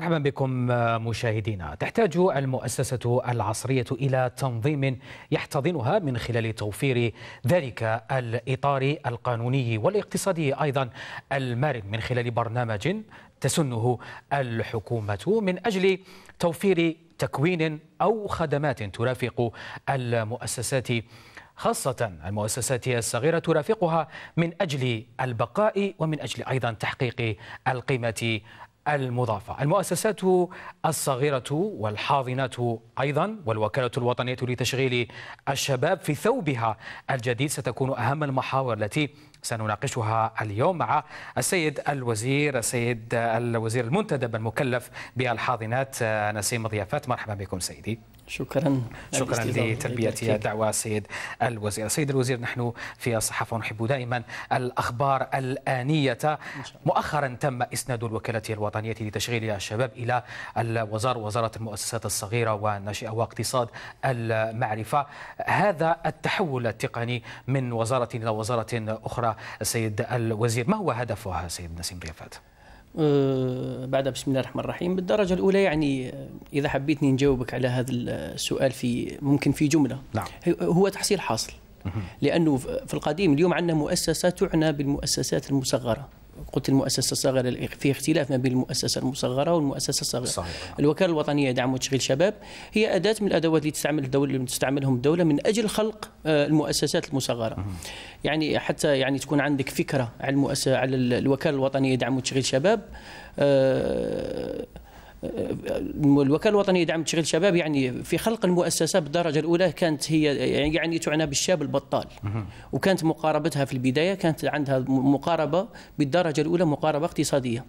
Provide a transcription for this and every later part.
مرحبا بكم آه، مشاهدينا تحتاج المؤسسة العصرية إلى تنظيم يحتضنها من خلال توفير ذلك الإطار القانوني والاقتصادي أيضا المرن من خلال برنامج تسنه الحكومة من أجل توفير تكوين أو خدمات ترافق المؤسسات خاصة المؤسسات الصغيرة ترافقها من أجل البقاء ومن أجل أيضا تحقيق القيمة المضافة المؤسسات الصغيرة والحاضنات أيضا والوكالة الوطنية لتشغيل الشباب في ثوبها الجديد ستكون أهم المحاور التي سنناقشها اليوم مع السيد الوزير السيد الوزير المنتدب المكلف بالحاضنات نسيم ضيافات مرحبا بكم سيدي شكرا شكرا لتلبية دعوة سيد الوزير سيد الوزير نحن في الصحافة نحب دائما الأخبار الآنية مؤخرا تم إسناد الوكالة الوطنية لتشغيل الشباب إلى الوزارة وزارة المؤسسات الصغيرة والناشئة واقتصاد المعرفة هذا التحول التقني من وزارة إلى وزارة أخرى سيد الوزير ما هو هدفها سيد نسيم ريفات؟ آه، بعد بسم الله الرحمن الرحيم بالدرجة الأولى يعني آه، إذا حبيتني نجاوبك على هذا آه، السؤال في ممكن في جملة نعم. هو تحصيل حاصل لأنه في القديم اليوم عندنا مؤسسة تعنى بالمؤسسات المصغرة قلت المؤسسه الصغيره في اختلاف ما بين المؤسسه المصغره والمؤسسه الصغيره صحيح. الوكاله الوطنيه لدعم وتشغيل الشباب هي اداه من الادوات اللي تستعمل الدوله اللي تستعملهم الدوله من اجل خلق آه، المؤسسات المصغره يعني حتى يعني تكون عندك فكره على المؤسسه على الوكاله الوطنيه لدعم وتشغيل الشباب أه الوكاله الوطنيه لدعم تشغيل الشباب يعني في خلق المؤسسه بالدرجه الاولى كانت هي يعني, يعني تعنى بالشاب البطال وكانت مقاربتها في البدايه كانت عندها مقاربه بالدرجه الاولى مقاربه اقتصاديه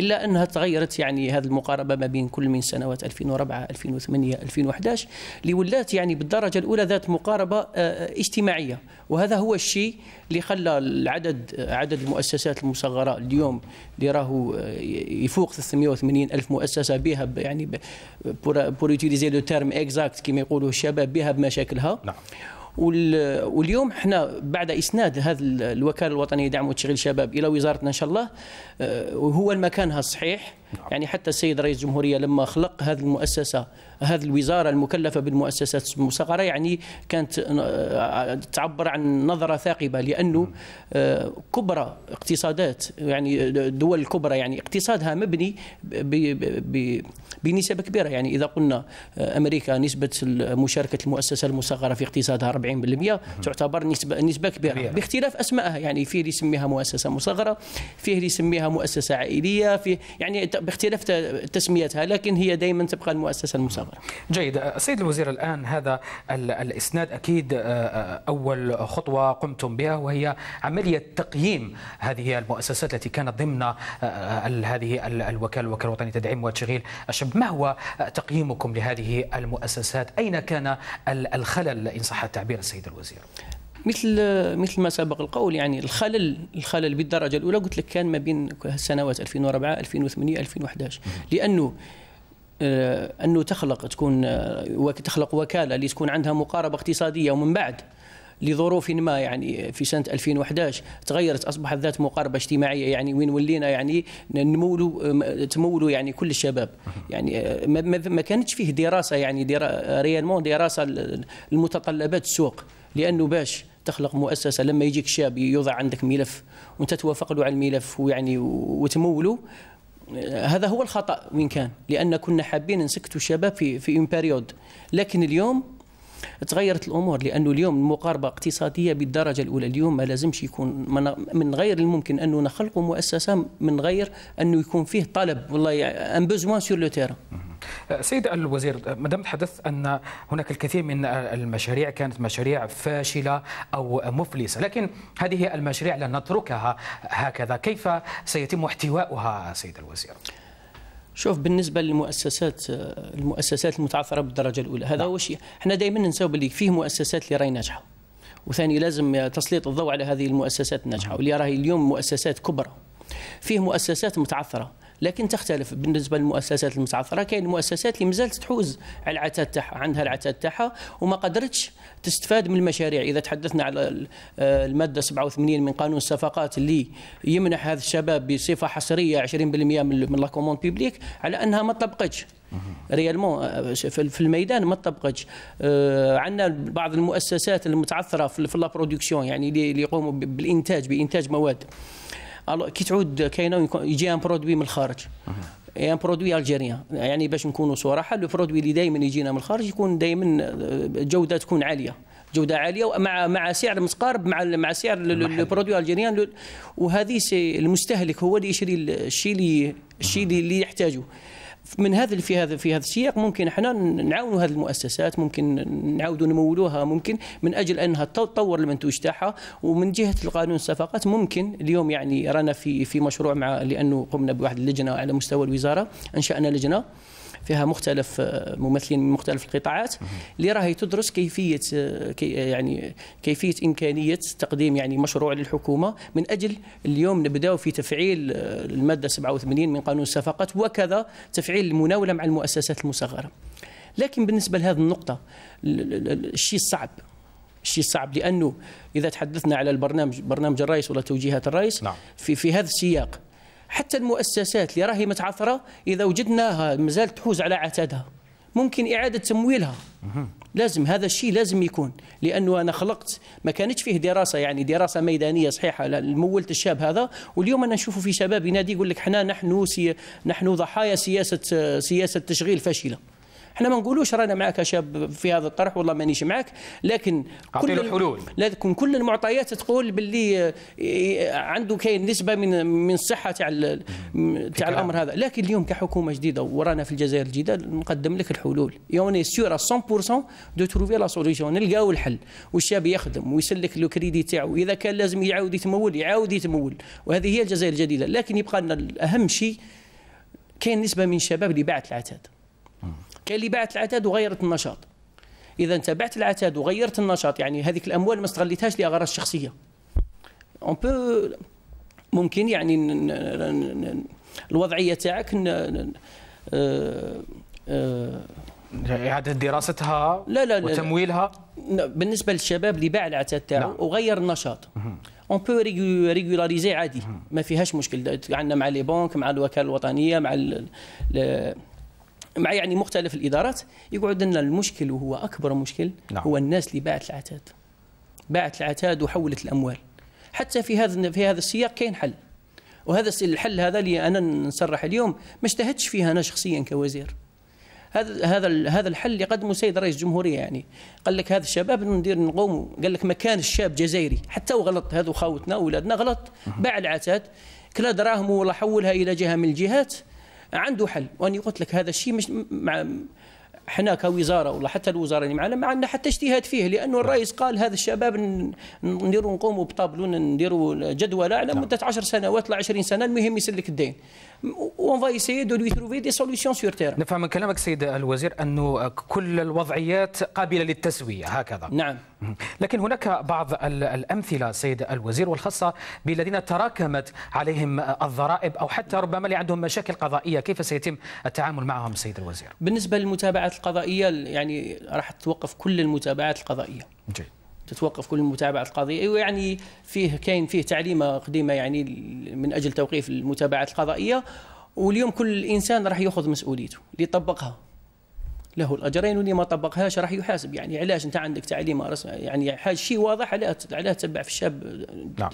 الا انها تغيرت يعني هذه المقاربه ما بين كل من سنوات 2004 2008 2011 اللي ولات يعني بالدرجه الاولى ذات مقاربه آه، آه، اجتماعيه وهذا هو الشيء اللي خلى العدد آه، عدد المؤسسات المصغره اليوم اللي راهو يفوق 380 الف مؤسسه بها يعني بور بور يوتيليزي لو تيرم اكزاكت كما يقولوا الشباب بها بمشاكلها نعم واليوم احنا بعد اسناد هذا الوكاله الوطنيه لدعم وتشغيل الشباب الى وزارتنا ان شاء الله آه، هو المكانها الصحيح نعم. يعني حتى السيد رئيس الجمهورية لما خلق هذه المؤسسة هذه الوزارة المكلفة بالمؤسسات المصغرة يعني كانت آه، تعبر عن نظرة ثاقبة لأنه نعم. آه، كبرى اقتصادات يعني الدول آه، الكبرى يعني اقتصادها مبني بنسبه كبيرة يعني إذا قلنا أمريكا نسبة مشاركة المؤسسة المصغرة في اقتصادها 40% تعتبر نسبة نسبة كبيرة باختلاف أسمائها يعني فيه اللي يسميها مؤسسة مصغرة فيه اللي يسميها مؤسسة عائلية فيه يعني باختلاف تسميتها لكن هي دائما تبقى المؤسسه المصغره. جيد، السيد الوزير الان هذا الاسناد اكيد آه، آه، اول خطوه قمتم بها وهي عمليه تقييم هذه المؤسسات التي كانت ضمن آه، هذه الوكاله الوكاله الوطنيه لتدعيم وتشغيل الشباب، ما هو تقييمكم لهذه المؤسسات؟ اين كان الخلل ان صح التعبير السيد الوزير؟ مثل مثل ما سبق القول يعني الخلل الخلل بالدرجه الاولى قلت لك كان ما بين السنوات 2004 2008 2011 لانه آه، انه تخلق تكون آه، تخلق وكاله اللي تكون عندها مقاربه اقتصاديه ومن بعد لظروف ما يعني في سنه 2011 تغيرت اصبحت ذات مقاربه اجتماعيه يعني وين ولينا يعني نمولوا تمولوا يعني كل الشباب يعني آه، ما كانتش فيه دراسه يعني ريالمون دراسه المتطلبات السوق لانه باش تخلق مؤسسه لما يجيك شاب يوضع عندك ملف وانت توافق له على الملف ويعني وتموله هذا هو الخطا وين كان لان كنا حابين نسكتوا الشباب في في اون بيريود لكن اليوم تغيرت الامور لانه اليوم المقاربه اقتصاديه بالدرجه الاولى اليوم ما لازمش يكون من غير الممكن ان نخلق مؤسسه من غير انه يكون فيه طلب والله ان بوزوان سور لو تيران سيد الوزير أه، مدام تحدث ان هناك الكثير من أه، المشاريع كانت مشاريع فاشله او مفلسه لكن هذه المشاريع لن نتركها هكذا كيف سيتم احتواؤها سيد الوزير شوف بالنسبه للمؤسسات آه، المؤسسات المتعثره بالدرجه الاولى هذا نعم. هو شيء احنا دائما ننساو باللي فيه مؤسسات اللي راهي ناجحه وثاني لازم آه، تسليط الضوء على هذه المؤسسات الناجحه نعم. واللي راهي اليوم مؤسسات كبرى فيه مؤسسات متعثره لكن تختلف بالنسبه للمؤسسات المتعثره كاين المؤسسات اللي مازالت تحوز على العتاد تاعها عندها العتاد تاعها وما قدرتش تستفاد من المشاريع اذا تحدثنا على آه، الماده 87 من قانون الصفقات اللي يمنح هذا الشباب بصفه حصريه 20% من لا كوموند بيبليك على انها ما طبقتش ريالمون آه، في الميدان ما طبقتش آه، عندنا بعض المؤسسات المتعثره في لا برودكسيون يعني اللي يقوموا بالانتاج بانتاج مواد كي تعود كاينه يجي ان برودوي من الخارج ان يعني برودوي الجيريان يعني باش نكونوا صراحه لو برودوي اللي دائما يجينا من الخارج يكون دائما آه، جوده تكون عاليه جوده عاليه ومع مع سعر متقارب مع مع سعر البرودوي الجيريان وهذه المستهلك هو اللي يشري الشيء اللي الشيء اللي يحتاجه من هذا في هذا في هذا السياق ممكن احنا نعاونوا هذه المؤسسات ممكن نعاودوا نمولوها ممكن من اجل انها تطور المنتوج تاعها ومن جهه القانون الصفقات ممكن اليوم يعني رانا في في مشروع مع لانه قمنا بواحد اللجنه على مستوى الوزاره انشانا لجنه فيها مختلف آه، ممثلين من مختلف القطاعات اللي راهي تدرس كيفيه آه، كي آه، يعني كيفيه امكانيه تقديم يعني مشروع للحكومه من اجل اليوم نبداو في تفعيل الماده 87 من قانون الصفقات وكذا تفعيل المناوله مع المؤسسات المصغره لكن بالنسبه لهذه النقطه الشيء الصعب الشيء صعب لانه اذا تحدثنا على البرنامج برنامج الرئيس ولا توجيهات الرئيس نعم. في في هذا السياق حتى المؤسسات اللي راهي متعثره اذا وجدناها مازالت تحوز على عتادها ممكن اعاده تمويلها لازم هذا الشيء لازم يكون لانه انا خلقت ما كانتش فيه دراسه يعني دراسه ميدانيه صحيحه لمولت الشاب هذا واليوم انا نشوفه في شباب ينادي يقول لك حنا نحن سي نحن ضحايا سياسه سياسه تشغيل فاشله احنا ما نقولوش رانا معك يا شاب في هذا الطرح والله مانيش معك لكن كل الحلول لكن كل المعطيات تقول باللي آه، عنده كاين نسبه من من الصحه تاع تاع الامر هذا لكن اليوم كحكومه جديده ورانا في الجزائر الجديده نقدم لك الحلول يوني سيور 100% دو تروفي لا سوليسيون نلقاو الحل والشاب يخدم ويسلك لو كريدي تاعو اذا كان لازم يعاود يتمول يعاود يتمول وهذه هي الجزائر الجديده لكن يبقى لنا اهم شيء كاين نسبه من الشباب اللي باعت العتاد كاين اللي باعت العتاد وغيرت النشاط اذا انت بعت العتاد وغيرت النشاط يعني هذيك الاموال ما استغليتهاش لاغراض شخصيه اون بو ممكن يعني الوضعيه تاعك آه، آه، اعاده دراستها لا لا وتمويلها بالنسبه للشباب اللي باع العتاد تاعو نعم. وغير النشاط اون بو ريغولاريزي عادي ما فيهاش مشكل عندنا مع لي بنك مع الوكاله الوطنيه مع مع يعني مختلف الادارات يقعد لنا المشكل وهو اكبر مشكل نعم. هو الناس اللي باعت العتاد باعت العتاد وحولت الاموال حتى في هذا في هذا السياق كاين حل وهذا الحل هذا اللي انا نصرح اليوم ما اجتهدتش فيه انا شخصيا كوزير هذا هذا هذا الحل اللي قدمه السيد رئيس الجمهوريه يعني قال لك هذا الشباب ندير نقوم قال لك مكان الشاب جزائري حتى وغلط هذو خاوتنا اولادنا غلط باع العتاد كلا دراهمه ولا حولها الى جهه من الجهات عنده حل واني قلت لك هذا الشيء مش مع احنا كوزاره ولا حتى الوزاره اللي يعني معنا ما عندنا حتى اجتهاد فيه لانه نعم. الرئيس قال هذا الشباب نديروا نقوموا بطابلون نديروا جدول على نعم. مده 10 سنوات ل 20 سنه المهم يسلك الدين اون فا ايسيي دو لوي تروفي دي سوليسيون سور تير نفهم من كلامك سيد الوزير انه كل الوضعيات قابله للتسويه هكذا نعم لكن هناك بعض الامثله سيد الوزير والخاصه بالذين تراكمت عليهم الضرائب او حتى ربما اللي عندهم مشاكل قضائيه كيف سيتم التعامل معهم سيد الوزير بالنسبه للمتابعات القضائيه يعني راح توقف كل المتابعات القضائيه جيد تتوقف كل متابعه القضيه أيوة، ويعني فيه كاين فيه تعليمه قديمه يعني من اجل توقيف المتابعات القضائيه واليوم كل انسان راح ياخذ مسؤوليته اللي طبقها له الاجرين واللي ما طبقهاش راح يحاسب يعني علاش انت عندك تعليمه رسمي يعني حاجه شيء واضح علاه علاه تتبع في الشاب نعم.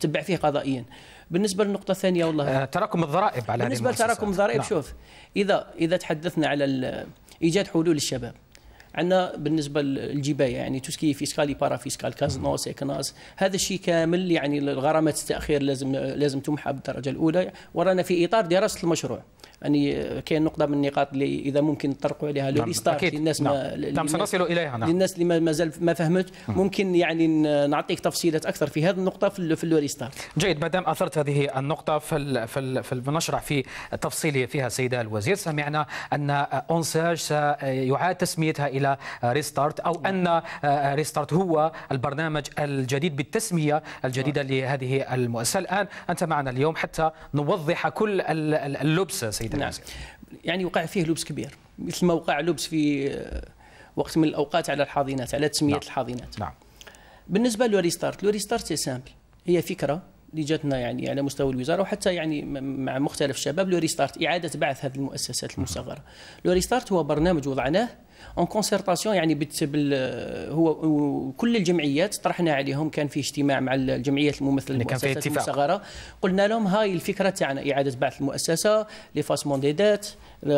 تتبع فيه قضائيا بالنسبه للنقطه الثانيه والله آه تراكم الضرائب على بالنسبه لتراكم الضرائب نعم. شوف اذا اذا تحدثنا على ايجاد حلول للشباب عندنا بالنسبه للجبايه يعني توسكي فيسكالي بارا فيسكال كازنوس اكناس هذا الشيء كامل يعني الغرامات التاخير لازم لازم تمحى بالدرجه الاولى ورانا في اطار دراسه المشروع يعني كاين نقطه من النقاط اللي اذا ممكن نطرقوا عليها نعم. لو اكيد للناس نعم. ما نعم، للناس سنصل اليها نعم. للناس اللي مازال ما فهمت نعم. ممكن يعني نعطيك تفصيلات اكثر في هذه النقطه في, في اللوري جيد مادام اثرت هذه النقطه في ال في, نشرح في المنشرح في تفصيل فيها السيده الوزير سمعنا ان اونساج سيعاد تسميتها الى ريستارت او ان ريستارت هو البرنامج الجديد بالتسميه الجديده لهذه المؤسسه الان انت معنا اليوم حتى نوضح كل اللبس سيدة ميدان نعم. نعم. يعني وقع فيه لبس كبير مثل ما وقع لبس في آه، وقت من الاوقات على الحاضنات على تسميه نعم. الحاضنات نعم بالنسبه الريستارت سي سامبل هي فكره اللي جاتنا يعني على مستوى الوزاره وحتى يعني مع مختلف الشباب لوريستارت اعاده بعث هذه المؤسسات المصغره نعم. لوريستارت هو برنامج وضعناه اون كونسرتاسيون يعني بال هو كل الجمعيات طرحنا عليهم كان في اجتماع مع الجمعيات الممثله للمؤسسات الصغيره قلنا لهم هاي الفكره تاعنا اعاده بعث المؤسسه لفاسمون دي دات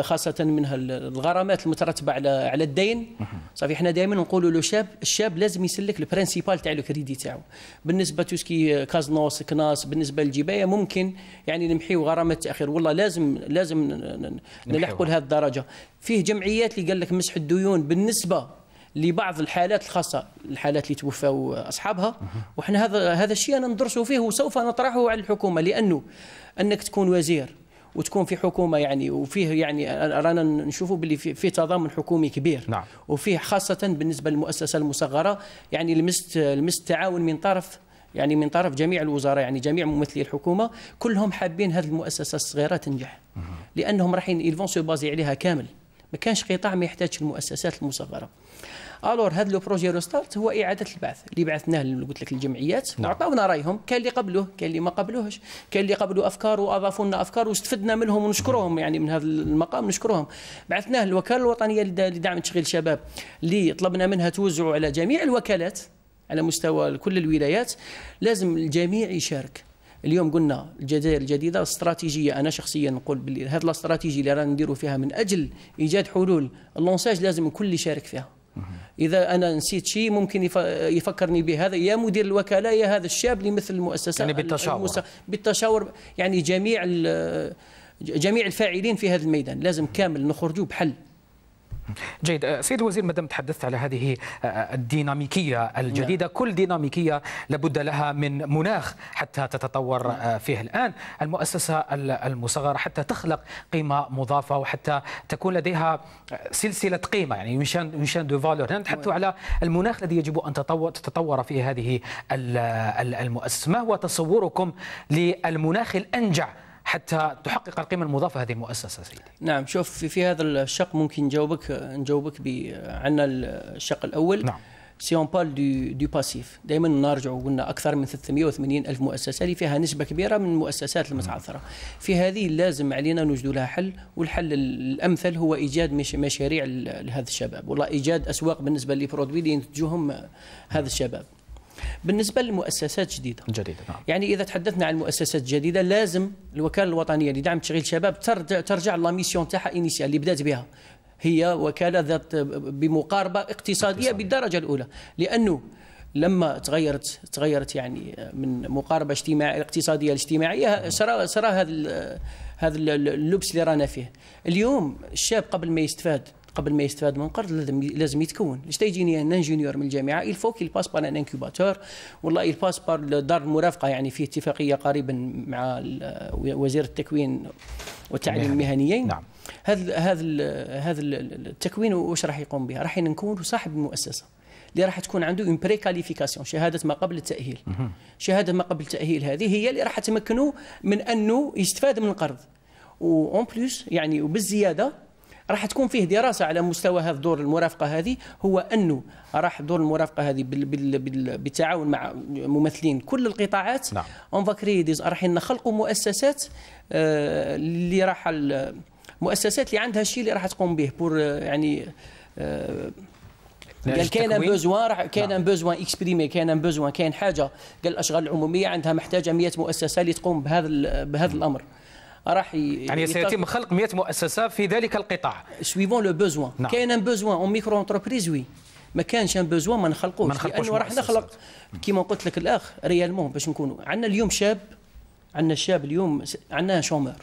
خاصه منها الغرامات المترتبه على على الدين صافي حنا دائما نقولوا لو شاب الشاب لازم يسلك البرانسيبال تاع لو كريدي تاعو بالنسبه توسكي كازنوس كناس بالنسبه للجبايه ممكن يعني نمحيو غرامات التاخير والله لازم لازم نلحقوا لهذه الدرجه فيه جمعيات اللي قال لك مسح الديون بالنسبه لبعض الحالات الخاصه الحالات اللي توفوا اصحابها وحنا هذا هذا الشيء انا ندرسه فيه وسوف نطرحه على الحكومه لانه انك تكون وزير وتكون في حكومه يعني وفيه يعني رانا نشوفوا باللي في تضامن حكومي كبير نعم. وفيه خاصه بالنسبه للمؤسسه المصغره يعني لمست لمست تعاون من طرف يعني من طرف جميع الوزراء يعني جميع ممثلي الحكومه كلهم حابين هذه المؤسسه الصغيره تنجح لانهم رايحين يلفون سو بازي عليها كامل ما كانش قطاع ما يحتاجش المؤسسات المصغره الور هذا لو بروجي ريستارت هو اعاده البعث اللي بعثناه اللي قلت لك الجمعيات نعم. وعطاونا رايهم كان اللي قبلوه كان اللي ما قبلوهش كان اللي قبلوا افكار واضافوا لنا افكار واستفدنا منهم ونشكرهم يعني من هذا المقام نشكرهم بعثناه الوكاله الوطنيه لدعم تشغيل الشباب اللي طلبنا منها توزعوا على جميع الوكالات على مستوى كل الولايات لازم الجميع يشارك اليوم قلنا الجزائر الجديده استراتيجيه انا شخصيا نقول باللي هذه الاستراتيجيه اللي رانا نديروا فيها من اجل ايجاد حلول اللونساج لازم الكل يشارك فيها اذا انا نسيت شيء ممكن يفكرني بهذا يا مدير الوكاله يا هذا الشاب اللي مثل المؤسسه يعني بالتشاور المس... بالتشاور يعني جميع ال... جميع الفاعلين في هذا الميدان لازم كامل نخرجوا بحل جيد أه، سيد الوزير مدام تحدثت على هذه أه، الديناميكية الجديدة نعم. كل ديناميكية لابد لها من مناخ حتى تتطور أه، نعم. فيه الآن المؤسسة المصغرة حتى تخلق قيمة مضافة وحتى تكون لديها سلسلة قيمة يعني مشان ينشان دو فالور نتحدث نعم. على المناخ الذي يجب أن تتطور فيه هذه المؤسسة ما هو تصوركم للمناخ الأنجع حتى تحقق القيمه المضافه هذه المؤسسه سيدي. نعم شوف في, في هذا الشق ممكن نجاوبك نجاوبك ب عندنا الشق الاول نعم سي اون بال دو دو باسيف دائما نرجع وقلنا اكثر من 380 الف مؤسسه اللي فيها نسبه كبيره من المؤسسات المتعثره في هذه لازم علينا نوجد لها حل والحل الامثل هو ايجاد مشاريع لهذا الشباب والله ايجاد اسواق بالنسبه لبرودوي اللي ينتجوهم هذا الشباب بالنسبه للمؤسسات الجديده جديده نعم. يعني اذا تحدثنا عن المؤسسات الجديده لازم الوكاله الوطنيه لدعم تشغيل الشباب ترجع ترجع لا ميسيون تاعها انيسيال اللي بدات بها هي وكاله ذات بمقاربه اقتصاديه اقتصادية. بالدرجه الاولى لانه لما تغيرت تغيرت يعني من مقاربه اجتماعيه اقتصاديه لاجتماعيه صرا صرا هذا هذا اللبس اللي رانا فيه اليوم الشاب قبل ما يستفاد قبل ما يستفاد من قرض لازم لازم يتكون اش تيجيني انا انجينيور من الجامعه il فوك qu'il passe par والله il passe دار المرافقه يعني في اتفاقيه قريبا مع آه، وزير التكوين والتعليم المهنيين نعم هذا هذا هذا التكوين واش راح يقوم بها راح نكون صاحب المؤسسه اللي راح تكون عنده اون بري كاليفيكاسيون شهاده ما قبل التاهيل شهاده ما قبل التاهيل هذه هي اللي راح تمكنه من انه يستفاد من القرض اون بلوس يعني وبالزياده راح تكون فيه دراسه على مستوى هذا دور المرافقه هذه هو انه راح دور المرافقه هذه بال بال بال بالتعاون مع ممثلين كل القطاعات نعم اون راح نخلقوا مؤسسات آه، اللي راح مؤسسات اللي عندها الشيء اللي راح تقوم به بور آه، يعني آه، قال كاين ان بوزوان كاين ان بوزوان اكسبريمي كاين ان بوزوان كاين حاجه قال الاشغال العموميه عندها محتاجه 100 مؤسسه اللي تقوم بهذا بهذا الامر راح يعني سيتم خلق 100 مؤسسه في ذلك القطاع سويفون لو بوزوان نعم. كاين ان بوزوان اون ميكرو انتربريز وي ما كانش ان بوزوان ما نخلقوش ما نخلقوش لانه راح نخلق كيما قلت لك الاخ ريالمون باش نكونوا عندنا اليوم شاب عندنا الشاب اليوم عندنا شومر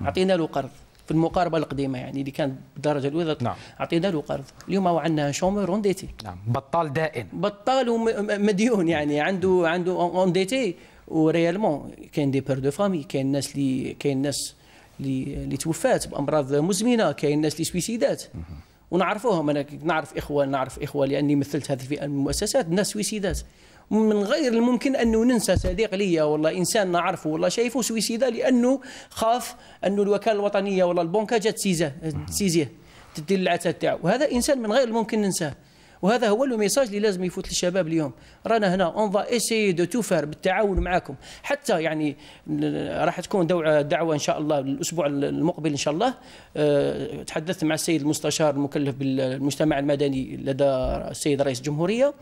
نعم. عطينا له قرض في المقاربه القديمه يعني اللي كانت بالدرجه الاولى نعم. عطينا له قرض اليوم هو عندنا شومر اونديتي نعم بطال دائن بطال ومديون يعني عنده عنده اونديتي وريالمون كاين دي بير دو فامي كاين الناس اللي كاين الناس اللي اللي توفات بامراض مزمنه كاين الناس اللي سويسيدات ونعرفوهم انا نعرف اخوان نعرف اخوه لاني مثلت هذه الفئه من المؤسسات الناس سويسيدات من غير الممكن انه ننسى صديق ليا والله انسان نعرفه والله شايفه سويسيدا لانه خاف انه الوكاله الوطنيه ولا البنكه جات سيزه تسيزيه تدي العتاد تاعو وهذا انسان من غير الممكن ننساه وهذا هو لو ميساج اللي لازم يفوت للشباب اليوم رانا هنا اون فا ايسيي دو تو فير بالتعاون معاكم حتى يعني راح تكون دعوه دعوه ان شاء الله الاسبوع المقبل ان شاء الله أه تحدثت مع السيد المستشار المكلف بالمجتمع المدني لدى السيد رئيس الجمهوريه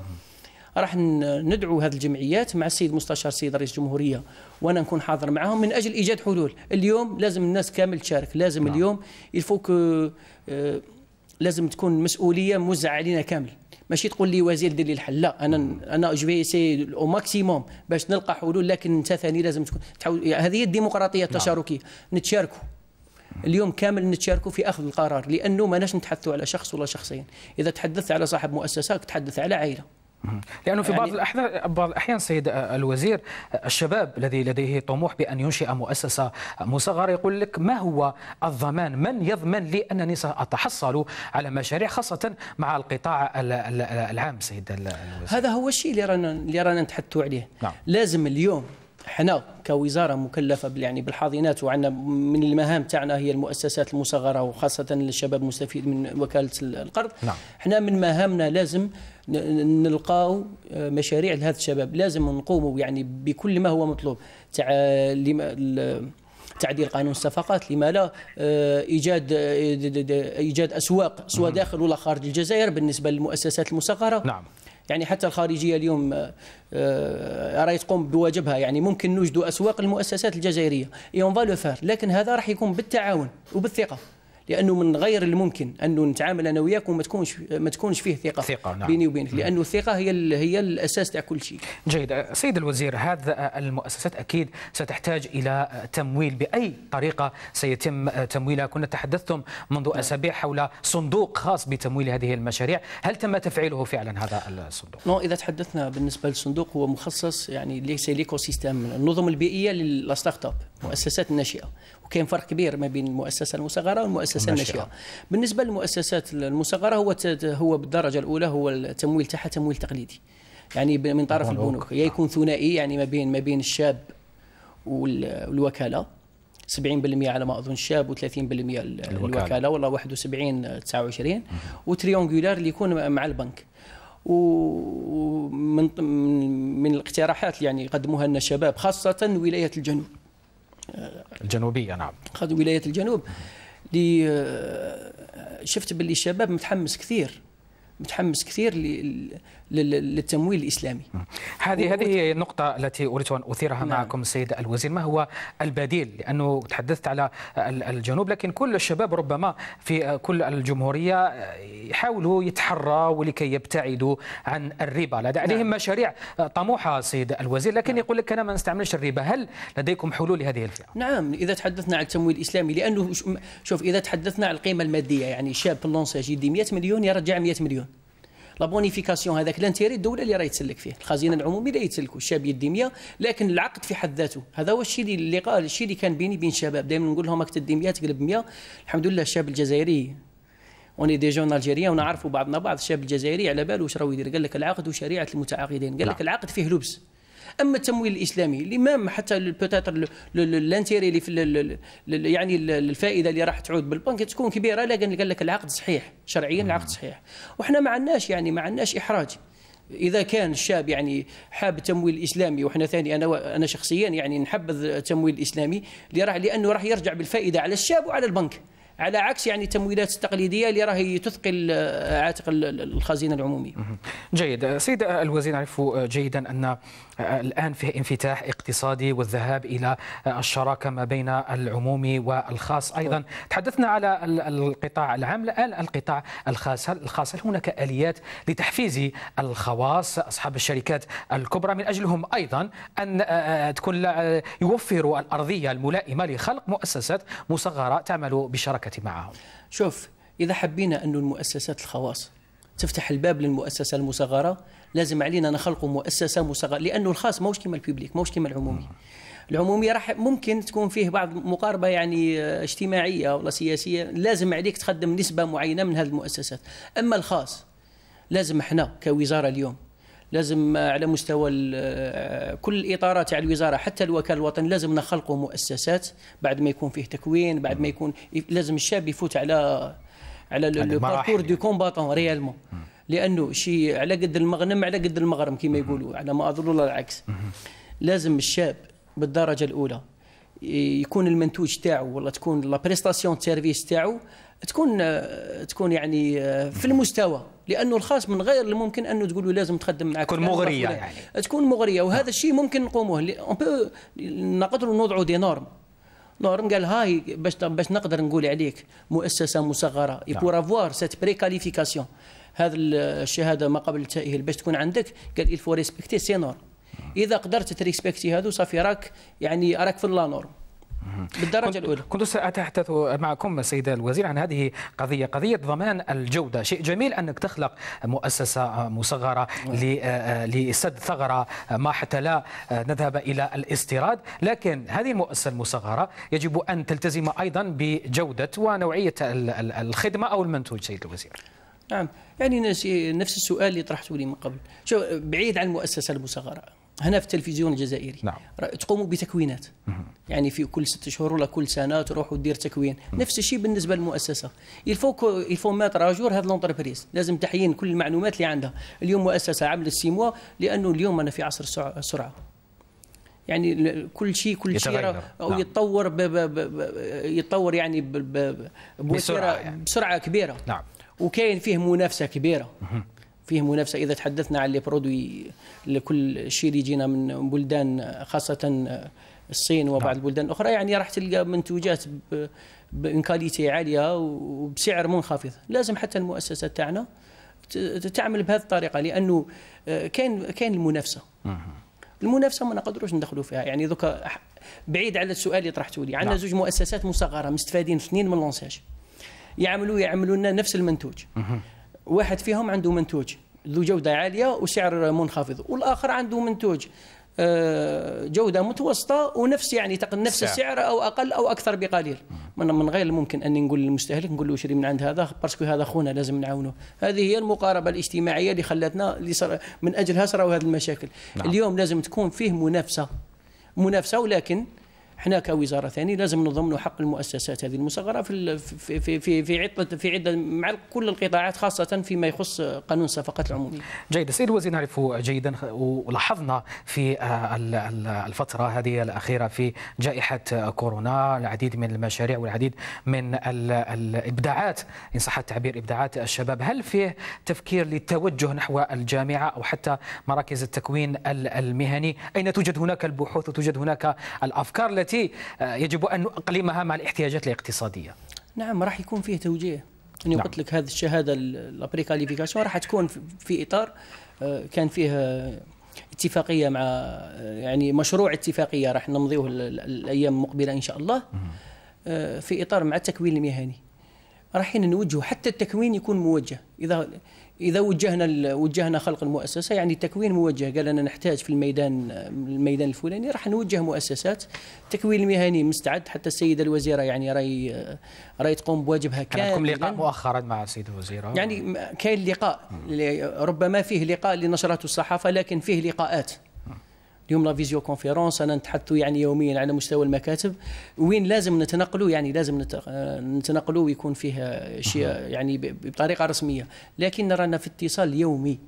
راح ندعو هذه الجمعيات مع السيد المستشار السيد رئيس الجمهوريه وانا نكون حاضر معاهم من اجل ايجاد حلول اليوم لازم الناس كامل تشارك لازم نعم. اليوم يفوك آه، لازم تكون مسؤوليه موزعه علينا كامل ماشي تقول لي وزير دير لي الحل لا انا انا جو سي او ماكسيموم باش نلقى حلول لكن انت ثاني لازم تكون تحاول يعني هذه هي الديمقراطيه نعم. التشاركيه نتشاركوا اليوم كامل نتشاركوا في اخذ القرار لانه ما نش نتحدثوا على شخص ولا شخصين اذا تحدثت على صاحب مؤسسه تحدث على عائله لانه في بعض يعني- الاحيان بعض الاحيان سيد الوزير الشباب الذي لديه طموح بان ينشئ مؤسسه مصغره يقول لك ما هو الضمان؟ من يضمن لي انني ساتحصل على مشاريع خاصه مع القطاع العام سيد الوزير؟ هذا هو الشيء اللي رانا اللي رانا نتحدثوا عليه نعم. لازم اليوم احنا كوزاره مكلفه يعني بالحاضنات وعندنا من المهام تاعنا هي المؤسسات المصغره وخاصه الشباب مستفيد من وكاله القرض نعم. احنا من مهامنا لازم نلقاو آه, مشاريع لهذا الشباب لازم نقوموا يعني بكل ما هو مطلوب تاع تعديل قانون الصفقات لما لا آه, ايجاد آه, ايجاد اسواق سواء داخل ولا خارج الجزائر بالنسبه للمؤسسات المصغره نعم يعني حتى الخارجيه اليوم راهي تقوم بواجبها يعني ممكن نوجدوا اسواق المؤسسات الجزائريه اي اون فالو فار لكن هذا راح يكون بالتعاون وبالثقه لانه من غير الممكن انه نتعامل انا وياك وما تكونش ما تكونش فيه ثقه, ثقة نعم. بيني وبينك لانه الثقه هي هي الاساس تاع كل شيء جيد سيد الوزير هذا المؤسسات اكيد ستحتاج الى تمويل باي طريقه سيتم تمويلها كنا تحدثتم منذ نعم. اسابيع حول صندوق خاص بتمويل هذه المشاريع هل تم تفعيله فعلا هذا الصندوق نو اذا تحدثنا بالنسبه للصندوق هو مخصص يعني ليس ليكو سيستم النظم البيئيه للستارت اب مؤسسات الناشئه وكاين فرق كبير ما بين المؤسسه المصغره والمؤسسه الناشئه بالنسبه للمؤسسات المصغره هو هو بالدرجه الاولى هو التمويل تاعها تمويل تقليدي يعني من طرف البنوك يا يكون ثنائي يعني ما بين ما بين الشاب والوكاله 70% على ما اظن الشاب و30% الوكاله والله 71 29 وتريونغولار اللي يكون مع البنك ومن من الاقتراحات اللي يعني يقدموها لنا الشباب خاصه ولايه الجنوب الجنوبيه نعم قائد ولايه الجنوب لي آه، شفت باللي الشباب متحمس كثير متحمس كثير للتمويل الاسلامي. هذه و... هذه هي النقطه التي اريد ان اثيرها نعم. معكم السيد الوزير، ما هو البديل؟ لانه تحدثت على الجنوب لكن كل الشباب ربما في كل الجمهوريه يحاولوا يتحرى ولكي يبتعدوا عن الربا، لديهم نعم. مشاريع طموحه سيد الوزير، لكن نعم. يقول لك انا ما نستعملش الربا، هل لديكم حلول لهذه الفئه؟ نعم، اذا تحدثنا عن التمويل الاسلامي لانه شوف اذا تحدثنا عن القيمه الماديه يعني شاب لونساج يدي 100 مليون يرجع 100 مليون. لا بونيفيكاسيون هذاك لانتيري الدوله اللي راه يتسلك فيه الخزينه العموميه اللي يتسلكوا الشاب يدي 100 لكن العقد في حد ذاته هذا هو الشيء اللي قال الشيء اللي كان بيني بين الشباب دائما نقول لهم راك تدي 100 تقلب 100 الحمد لله الشاب الجزائري وني دي جون الجيريا ونعرفوا بعضنا بعض الشاب الجزائري على باله واش راه يدير قال لك العقد وشريعه المتعاقدين قال لك نعم. العقد فيه لبس اما التمويل الاسلامي الامام حتى بوتيتر لانتيري اللي في يعني الفائده اللي راح تعود بالبنك تكون كبيره لكن قال لك العقد صحيح شرعيا نعم. العقد صحيح وحنا ما عندناش يعني ما عندناش احراج اذا كان الشاب يعني حاب التمويل الاسلامي وحنا ثاني انا انا شخصيا يعني نحبذ التمويل الاسلامي اللي راح لانه راح يرجع بالفائده على الشاب وعلى البنك على عكس يعني التمويلات التقليديه اللي راهي تثقل آه، عاتق الخزينه العموميه. جيد، سيد الوزير نعرف آه، جيدا ان آه، الان في انفتاح اقتصادي والذهاب الى الشراكه ما بين العمومي والخاص ايضا، تحدثنا على القطاع العام، الان القطاع الخاص، هل الخاص هل هناك اليات لتحفيز الخواص اصحاب الشركات الكبرى من اجلهم ايضا ان تكون يوفروا الارضيه الملائمه لخلق مؤسسات مصغره تعمل بشراكه المشاركة معهم شوف إذا حبينا أن المؤسسات الخواص تفتح الباب للمؤسسة المصغرة لازم علينا نخلقوا مؤسسة مصغرة لأنه الخاص ماهوش كيما البيبليك ماهوش كيما العمومي العمومي راح ممكن تكون فيه بعض مقاربه يعني آه، اجتماعيه ولا سياسيه لازم عليك تخدم نسبه معينه من هذه المؤسسات اما الخاص لازم احنا كوزاره اليوم لازم على مستوى كل الاطارات تاع الوزاره حتى الوكاله الوطنيه لازم نخلقوا مؤسسات بعد ما يكون فيه تكوين بعد ما يكون لازم الشاب يفوت على على لو باركور دو كومباتون ريالمون لانه شي على قد المغنم على قد المغرم كما يقولوا على ما اظن الله العكس لازم الشاب بالدرجه الاولى يكون المنتوج تاعو ولا تكون لا بريستاسيون سيرفيس تاعو تكون تكون يعني آه، في المستوى لانه الخاص من غير الممكن انه تقول له لازم تخدم معك تكون مغريه يعني تكون مغريه وهذا الشيء ممكن نقوموه نقدروا نوضعوا دي نورم نورم قال هاي باش باش نقدر نقول عليك مؤسسه مصغره يبور افوار سيت بري كاليفيكاسيون هذا الشهاده ما قبل التاهيل باش تكون عندك قال الفو ريسبكتي سي نورم اذا قدرت تريسبكتي هذو صافي راك يعني راك في لا نورم بالدرجة الأولى كنت سأتحدث معكم سيدة الوزير عن هذه قضية قضية ضمان الجودة شيء جميل أنك تخلق مؤسسة مصغرة نعم. آه، لسد ثغرة ما حتى لا نذهب إلى الاستيراد لكن هذه المؤسسة المصغرة يجب أن تلتزم أيضا بجودة ونوعية الخدمة أو المنتوج سيد الوزير نعم يعني نفس السؤال اللي طرحته لي من قبل شو بعيد عن المؤسسة المصغرة هنا في التلفزيون الجزائري نعم. تقوموا بتكوينات مم. يعني في كل ست شهور ولا كل سنه تروحوا وتدير تكوين مم. نفس الشيء بالنسبه للمؤسسه يلفو الفو مات راجور هذا لونتربريز لازم تحيين كل المعلومات اللي عندها اليوم مؤسسه عملت سي موا لانه اليوم انا في عصر السرعه يعني كل شيء كل شيء او نعم. يتطور ب ب ب يتطور يعني ب ب بسرعه يعني. بسرعه كبيره نعم وكاين فيه منافسه كبيره مم. فيه منافسه اذا تحدثنا عن لي برودوي لكل شيء اللي يجينا من بلدان خاصه الصين وبعض نعم. البلدان الاخرى يعني راح تلقى منتوجات بكاليتي عاليه وبسعر منخفض لازم حتى المؤسسه تاعنا تعمل بهذه الطريقه لانه آه، كاين كاين المنافسه المنافسه ما نقدروش ندخلوا فيها يعني دوكا بعيد على السؤال اللي طرحته لي عندنا نعم. زوج مؤسسات مصغره مستفادين اثنين من لونساج يعملوا يعملوا لنا نفس المنتوج واحد فيهم عنده منتوج ذو جودة عالية وسعر منخفض والآخر عنده منتوج آه، جودة متوسطة ونفس يعني نفس سعر. السعر أو أقل أو أكثر بقليل من من غير الممكن أني نقول للمستهلك نقول له شري من عند هذا باسكو هذا خونا لازم نعاونه هذه هي المقاربة الاجتماعية اللي خلتنا اللي من أجلها صراو هذه المشاكل نعم. اليوم لازم تكون فيه منافسة منافسة ولكن احنا كوزاره ثانيه لازم نضمن حق المؤسسات هذه المصغره في في في في عده في عده مع كل القطاعات خاصه فيما يخص قانون الصفقات العموميه. جيد السيد الوزير نعرف جيدا ولاحظنا في آه، الفتره هذه الاخيره في جائحه كورونا العديد من المشاريع والعديد من الابداعات ان صح التعبير ابداعات الشباب هل فيه تفكير للتوجه نحو الجامعه او حتى مراكز التكوين المهني اين توجد هناك البحوث وتوجد هناك الافكار التي التي آه، يجب أن نقلمها مع الاحتياجات الاقتصادية نعم راح يكون فيه توجيه اني نعم. قلت لك هذه الشهاده لابري كاليفيكاسيون راح تكون في اطار آه، كان فيه آه، اتفاقيه مع يعني مشروع اتفاقيه راح نمضيه الايام المقبله ان شاء الله في اطار مع التكوين المهني راح نوجهه حتى التكوين يكون موجه اذا اذا وجهنا وجهنا خلق المؤسسه يعني تكوين موجه قال انا نحتاج في الميدان الميدان الفلاني راح نوجه مؤسسات تكوين المهني مستعد حتى السيده الوزيره يعني راي راي تقوم بواجبها كان لكم لقاء مؤخرا مع السيده الوزيره يعني كاين لقاء ربما فيه لقاء لنشرات الصحافه لكن فيه لقاءات اليوم لا فيزيو كونفيرونس انا نتحدث يعني يوميا على مستوى المكاتب وين لازم نتنقلوا يعني لازم آه، نتنقلوا ويكون فيه شيء يعني بطريقه رسميه لكن رانا في اتصال يومي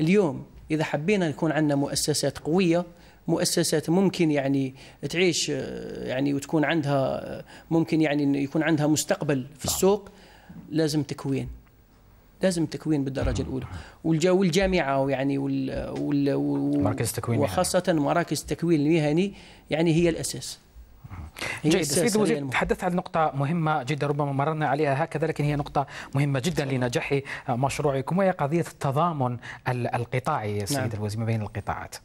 اليوم اذا حبينا يكون عندنا مؤسسات قويه مؤسسات ممكن يعني تعيش آه، يعني وتكون عندها آه، ممكن يعني يكون عندها مستقبل في نعم. السوق لازم تكوين لازم تكوين بالدرجه الاولى والجامعه يعني وال, وال... مراكز التكوين يعني. وخاصه مراكز التكوين المهني يعني هي الاساس جيد سيد تحدثت عن نقطة مهمة جدا ربما مررنا عليها هكذا لكن هي نقطة مهمة جدا لنجاح مشروعكم وهي قضية التضامن القطاعي نعم. سيد نعم. الوزير ما بين القطاعات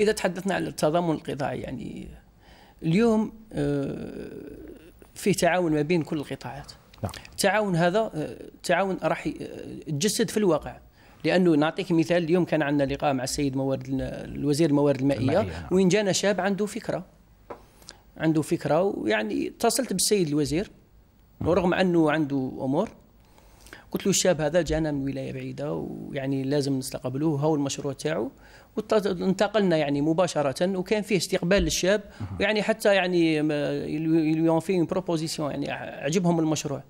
إذا تحدثنا عن التضامن القطاعي يعني اليوم آه، في تعاون ما بين كل القطاعات التعاون نعم. هذا التعاون آه، راح يتجسد آه، في الواقع لانه نعطيك مثال اليوم كان عندنا لقاء مع السيد موارد الوزير الموارد المائيه, المائية. نعم. وين جانا شاب عنده فكره عنده فكره ويعني اتصلت بالسيد الوزير نعم. ورغم انه عنده امور قلت له الشاب هذا جانا من ولايه بعيده ويعني لازم نستقبلوه هو المشروع تاعو وانتقلنا يعني مباشره وكان فيه استقبال للشاب ويعني حتى يعني في بروبوزيسيون يعني عجبهم المشروع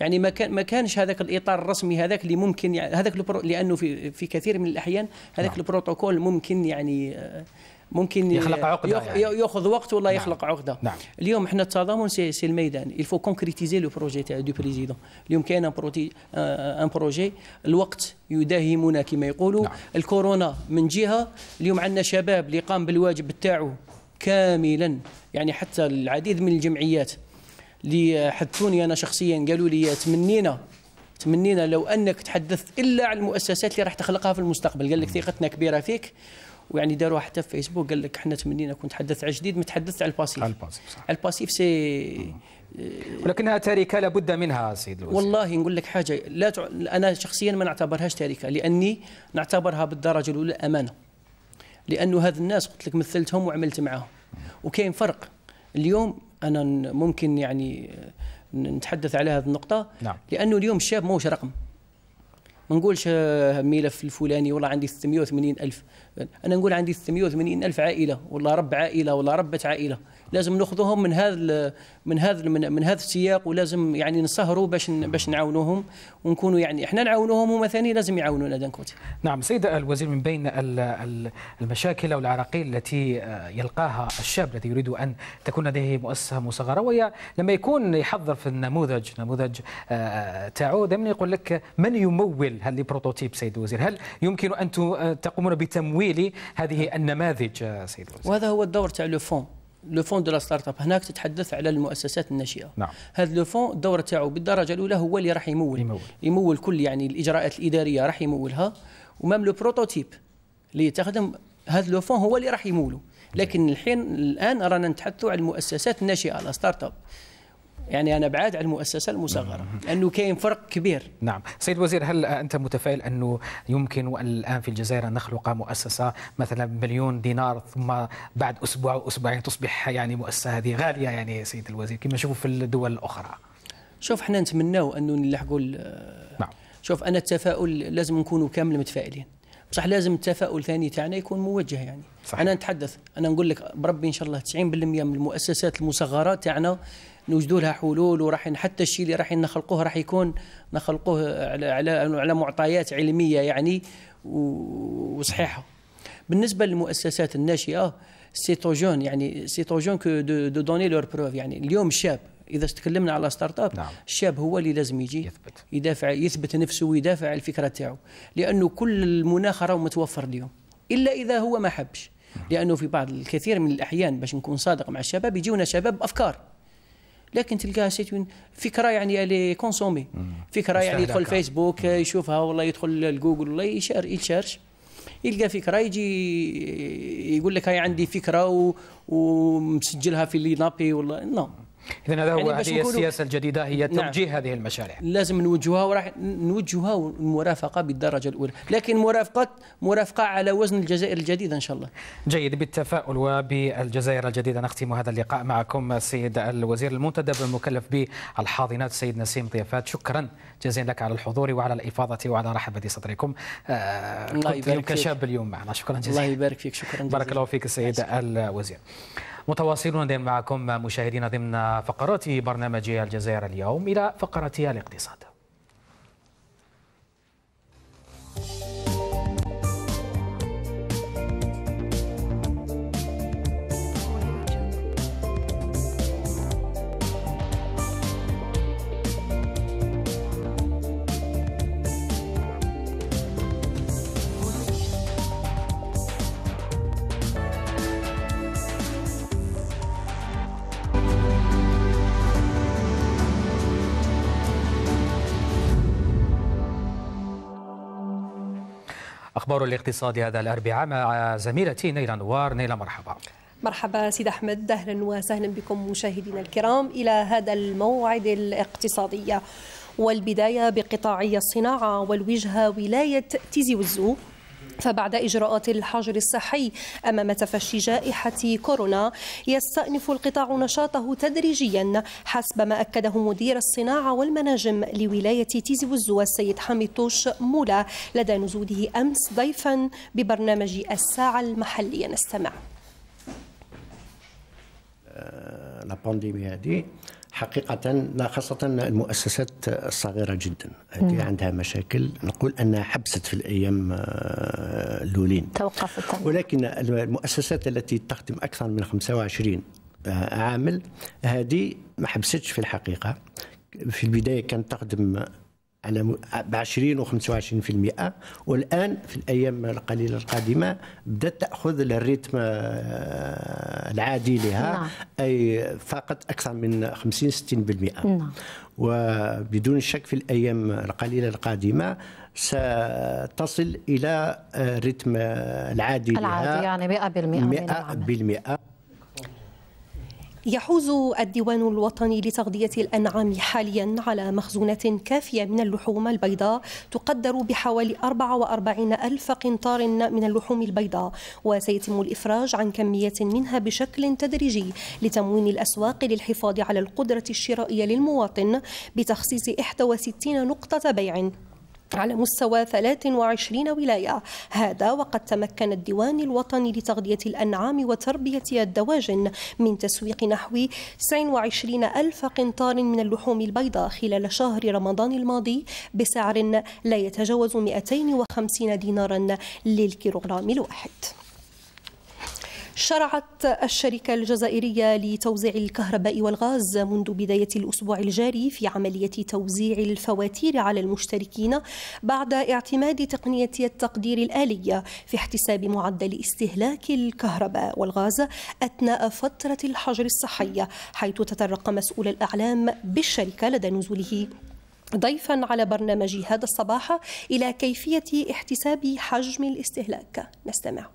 يعني ما كان ما كانش هذاك الاطار الرسمي هذاك اللي ممكن يعني هذاك البرو لانه في في كثير من الاحيان هذاك نعم. البروتوكول ممكن يعني آه، ممكن يخلق عقده يخ... يعني. ياخذ وقت ولا نعم. يخلق عقده نعم. اليوم احنا التضامن سي, سي الميدان الفو كونكريتيزي لو بروجي تاع دو بريزيدون اليوم كاين ان بروتي ان بروجي الوقت يداهمنا كما يقولوا نعم. الكورونا من جهه اليوم عندنا شباب اللي قام بالواجب تاعو كاملا يعني حتى العديد من الجمعيات اللي حدثوني انا شخصيا قالوا لي تمنينا تمنينا لو انك تحدثت الا عن المؤسسات اللي راح تخلقها في المستقبل قال لك ثقتنا كبيره فيك ويعني داروها حتى في فيسبوك قال لك احنا تمنينا كنت تحدثت على جديد ما تحدثت على الباسيف على الباسيف صح الباسيف سي ولكنها تاركه لابد منها سيد الوزير والله نقول لك حاجة لا تع... أنا شخصيا ما نعتبرهاش تاركه لأني نعتبرها بالدرجة الأولى أمانة لأنه هذ الناس قلت لك مثلتهم وعملت معاهم وكاين فرق اليوم انا ممكن يعني نتحدث على هذه النقطه نعم. لانه اليوم الشاب ماهوش رقم ما نقولش ملف الفلاني والله عندي 680 ألف أنا نقول عندي 680 ألف عائلة والله رب عائلة والله ربة عائلة لازم ناخذوهم من هذا من هذا من, من هذا السياق ولازم يعني نسهروا باش باش نعاونوهم ونكونوا يعني احنا نعاونوهم هما ثاني لازم يعاونونا دانكوتي. نعم سيد الوزير من بين المشاكل او العراقيل التي آه، يلقاها الشاب الذي يريد ان تكون لديه مؤسسه مصغره وهي لما يكون يحضر في النموذج نموذج آه، تاعو دائما يقول لك من يمول هذه بروتوتيب سيد الوزير هل يمكن ان آه، تقومون بتمويل هذه النماذج سيد الوزير؟ وهذا هو الدور تاع لو فون لو فون دو لا ستارت اب هناك تتحدث على المؤسسات الناشئه نعم. هذا لو فون الدوره تاعو بالدرجه الاولى هو اللي راح يمول يمول, يمول كل يعني الاجراءات الاداريه راح يمولها ومام لو بروتوتيب اللي يتخدم هذا لو فون هو اللي راح يموله لكن الحين الان رانا نتحدثوا على المؤسسات الناشئه لا ستارت اب يعني انا ابعاد عن المؤسسه المصغره لانه كاين فرق كبير نعم سيد الوزير هل انت متفائل انه يمكن الان في الجزائر ان نخلق مؤسسه مثلا بمليون دينار ثم بعد اسبوع او اسبوعين تصبح يعني مؤسسه هذه غاليه يعني سيد الوزير كما نشوفوا في الدول الاخرى شوف حنا نتمناو انه نلحقوا نعم شوف انا التفاؤل لازم نكونوا كامل متفائلين بصح لازم التفاؤل ثاني تاعنا يكون موجه يعني صح. انا نتحدث انا نقول لك بربي ان شاء الله 90% من المؤسسات المصغره تاعنا نوجدوا لها حلول وراح حتى الشيء اللي راح نخلقوه راح يكون نخلقوه على على على معطيات علميه يعني وصحيحه بالنسبه للمؤسسات الناشئه سيتوجون يعني سيتوجون كو دو, دو دوني لور بروف يعني اليوم الشاب اذا تكلمنا على ستارت اب نعم. الشاب هو اللي لازم يجي يثبت يدافع يثبت نفسه ويدافع الفكره تاعو لانه كل المناخ راهو متوفر اليوم الا اذا هو ما حبش نعم. لانه في بعض الكثير من الاحيان باش نكون صادق مع الشباب يجيونا شباب افكار لكن تلقاها سيتون فكره يعني لي كونسومي فكره يعني يدخل فيسبوك يشوفها والله يدخل الجوجل والله يشار يشارش يلقى فكره يجي يقول لك هاي عندي فكره و... ومسجلها في اللي نابي والله نو نعم. اذا هذا هو يعني هذه السياسه الجديده هي نعم. توجيه نعم. هذه المشاريع لازم نوجهها وراح نوجهها المرافقه بالدرجه الاولى لكن مرافقه مرافقه على وزن الجزائر الجديده ان شاء الله جيد بالتفاؤل وبالجزائر الجديده نختم هذا اللقاء معكم السيد الوزير المنتدب المكلف بالحاضنات السيد نسيم ضيافات شكرا جزيلا لك على الحضور وعلى الافاضه وعلى رحب صدركم آه الله يبارك فيك كشاب اليوم معنا شكرا جزيلا الله يبارك فيك شكرا جزيلا بارك الله فيك السيد الوزير متواصلون معكم مشاهدينا ضمن فقرات برنامج الجزائر اليوم إلى فقرة الاقتصاد الأخبار الاقتصاد هذا الأربعاء مع زميلتي نيلة نوار نيلة مرحبا مرحبا سيد أحمد أهلا وسهلا بكم مشاهدينا الكرام إلى هذا الموعد الاقتصادي والبداية بقطاعي الصناعة والوجهة ولاية تيزي وزو فبعد إجراءات الحجر الصحي أمام تفشي جائحة كورونا يستأنف القطاع نشاطه تدريجيا حسب ما أكده مدير الصناعة والمناجم لولاية تيزي وزو السيد حامد طوش مولا لدى نزوده أمس ضيفا ببرنامج الساعة المحلية نستمع البانديمي هذه حقيقة لا خاصة المؤسسات الصغيرة جدا التي عندها مشاكل نقول أنها حبست في الأيام آه، الأولين توقفت ولكن المؤسسات التي تخدم أكثر من 25 آه، عامل هذه ما حبستش في الحقيقة في البداية كانت تخدم على ب 20 و 25% والان في الايام القليله القادمه بدات تاخذ الريتم آه، العادي لها نعم. اي فقط اكثر من 50 60% نعم. وبدون شك في الايام القليله القادمه ستصل الى آه، الريتم العادي, آه، العادي لها يعني 100% 100% يحوز الديوان الوطني لتغذية الأنعام حاليا على مخزونات كافية من اللحوم البيضاء تقدر بحوالي 44 ألف قنطار من اللحوم البيضاء وسيتم الإفراج عن كمية منها بشكل تدريجي لتموين الأسواق للحفاظ على القدرة الشرائية للمواطن بتخصيص 61 نقطة بيع على مستوى 23 ولاية هذا وقد تمكن الديوان الوطني لتغذية الأنعام وتربية الدواجن من تسويق نحو 29 ألف قنطار من اللحوم البيضاء خلال شهر رمضان الماضي بسعر لا يتجاوز 250 دينارا للكيلوغرام الواحد شرعت الشركة الجزائرية لتوزيع الكهرباء والغاز منذ بداية الأسبوع الجاري في عملية توزيع الفواتير على المشتركين بعد اعتماد تقنية التقدير الآلية في احتساب معدل استهلاك الكهرباء والغاز أثناء فترة الحجر الصحي حيث تطرق مسؤول الأعلام بالشركة لدى نزوله ضيفا على برنامج هذا الصباح إلى كيفية احتساب حجم الاستهلاك نستمع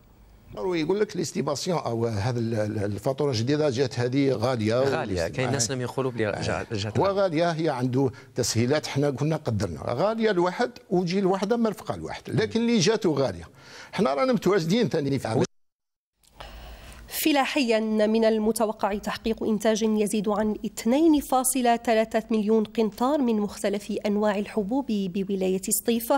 يقول لك ليستيماسيون او هذا الفاتوره الجديده جات هذه غاليه غاليه كاين ناس لم يقولوا بلي جات آه. وغاليه هي عنده تسهيلات حنا كنا قدرنا غاليه الواحد وتجي الواحده مرفقه الواحد لكن اللي جاتو غاليه حنا رانا متواجدين ثاني في فلاحيا من المتوقع تحقيق إنتاج يزيد عن 2.3 مليون قنطار من مختلف أنواع الحبوب بولاية سطيف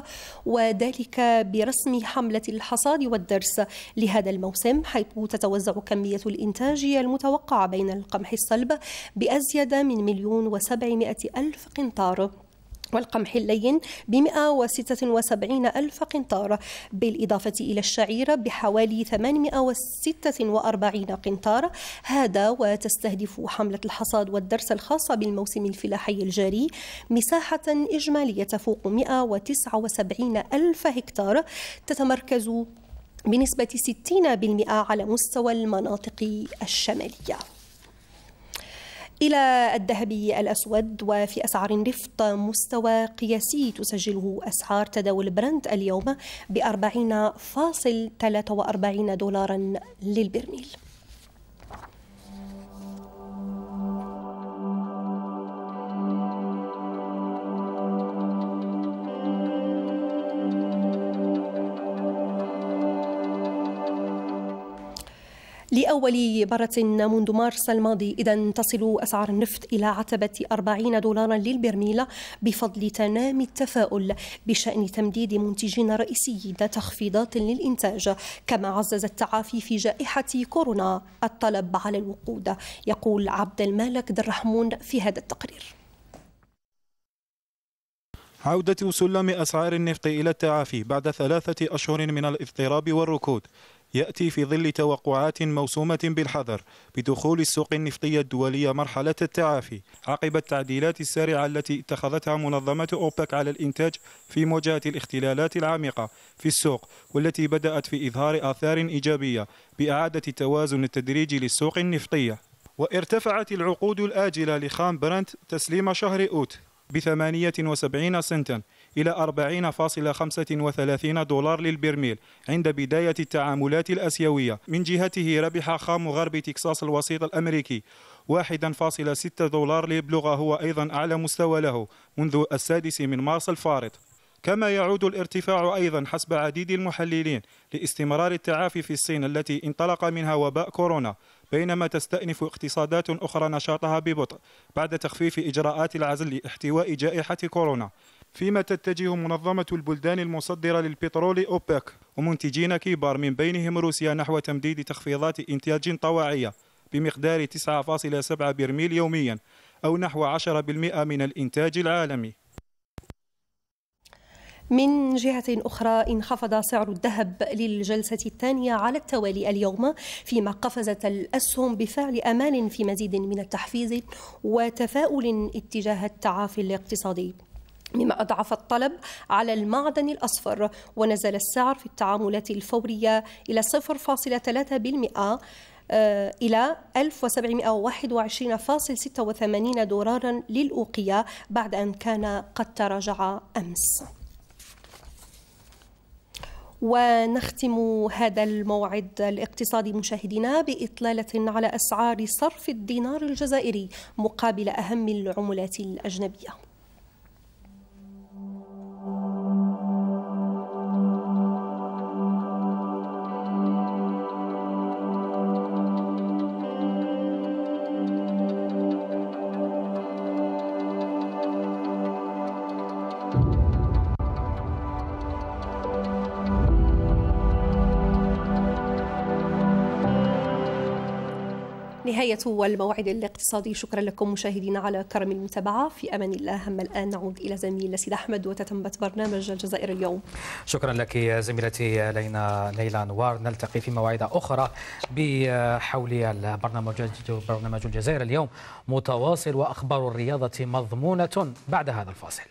وذلك برسم حملة الحصاد والدرس لهذا الموسم حيث تتوزع كمية الإنتاج المتوقعة بين القمح الصلب بأزيد من مليون وسبعمائة ألف قنطار والقمح اللين ب 176 ألف قنطار بالإضافة إلى الشعير بحوالي 846 قنطار هذا وتستهدف حملة الحصاد والدرس الخاصة بالموسم الفلاحي الجاري مساحة إجمالية تفوق 179 ألف هكتار تتمركز بنسبة 60% على مستوى المناطق الشمالية إلى الذهبي الأسود وفي أسعار النفط مستوى قياسي تسجله أسعار تداول برنت اليوم ثلاثة 40.43 دولارا للبرميل لأول مرة منذ مارس الماضي إذا تصل أسعار النفط إلى عتبة 40 دولارا للبرميل بفضل تنامي التفاؤل بشأن تمديد منتجين رئيسيين تخفيضات للإنتاج كما عزز التعافي في جائحة كورونا الطلب على الوقود يقول عبد المالك درحمون في هذا التقرير عودة سلم أسعار النفط إلى التعافي بعد ثلاثة أشهر من الاضطراب والركود يأتي في ظل توقعات موسومة بالحذر بدخول السوق النفطية الدولية مرحلة التعافي عقب التعديلات السريعة التي اتخذتها منظمة أوبك على الإنتاج في مواجهة الاختلالات العميقة في السوق والتي بدأت في إظهار آثار إيجابية بإعادة التوازن التدريجي للسوق النفطية وارتفعت العقود الآجلة لخام برنت تسليم شهر أوت ب 78 سنتا إلى 40.35 دولار للبرميل عند بداية التعاملات الأسيوية من جهته ربح خام غرب تكساس الوسيط الأمريكي 1.6 دولار ليبلغ هو أيضا أعلى مستوى له منذ السادس من مارس الفارط كما يعود الارتفاع أيضا حسب عديد المحللين لاستمرار التعافي في الصين التي انطلق منها وباء كورونا بينما تستأنف اقتصادات أخرى نشاطها ببطء بعد تخفيف إجراءات العزل لاحتواء جائحة كورونا فيما تتجه منظمة البلدان المصدرة للبترول أوبك ومنتجين كبار من بينهم روسيا نحو تمديد تخفيضات إنتاج طواعية بمقدار 9.7 برميل يوميا أو نحو 10% من الإنتاج العالمي من جهة أخرى انخفض سعر الذهب للجلسة الثانية على التوالي اليوم فيما قفزت الأسهم بفعل أمال في مزيد من التحفيز وتفاؤل اتجاه التعافي الاقتصادي مما أضعف الطلب على المعدن الأصفر ونزل السعر في التعاملات الفورية إلى 0.3% آه، إلى 1721.86 دولارا للأوقية بعد أن كان قد تراجع أمس ونختم هذا الموعد الاقتصادي مشاهدينا بإطلالة على أسعار صرف الدينار الجزائري مقابل أهم العملات الأجنبية والموعد الاقتصادي شكرا لكم مشاهدينا على كرم المتابعة في أمان الله أما الآن نعود إلى زميل سيد أحمد وتتمت برنامج الجزائر اليوم شكرا لك زميلتي لينا ليلى أنوار نلتقي في مواعيد أخرى بحول البرنامج برنامج الجزائر اليوم متواصل وأخبار الرياضة مضمونة بعد هذا الفاصل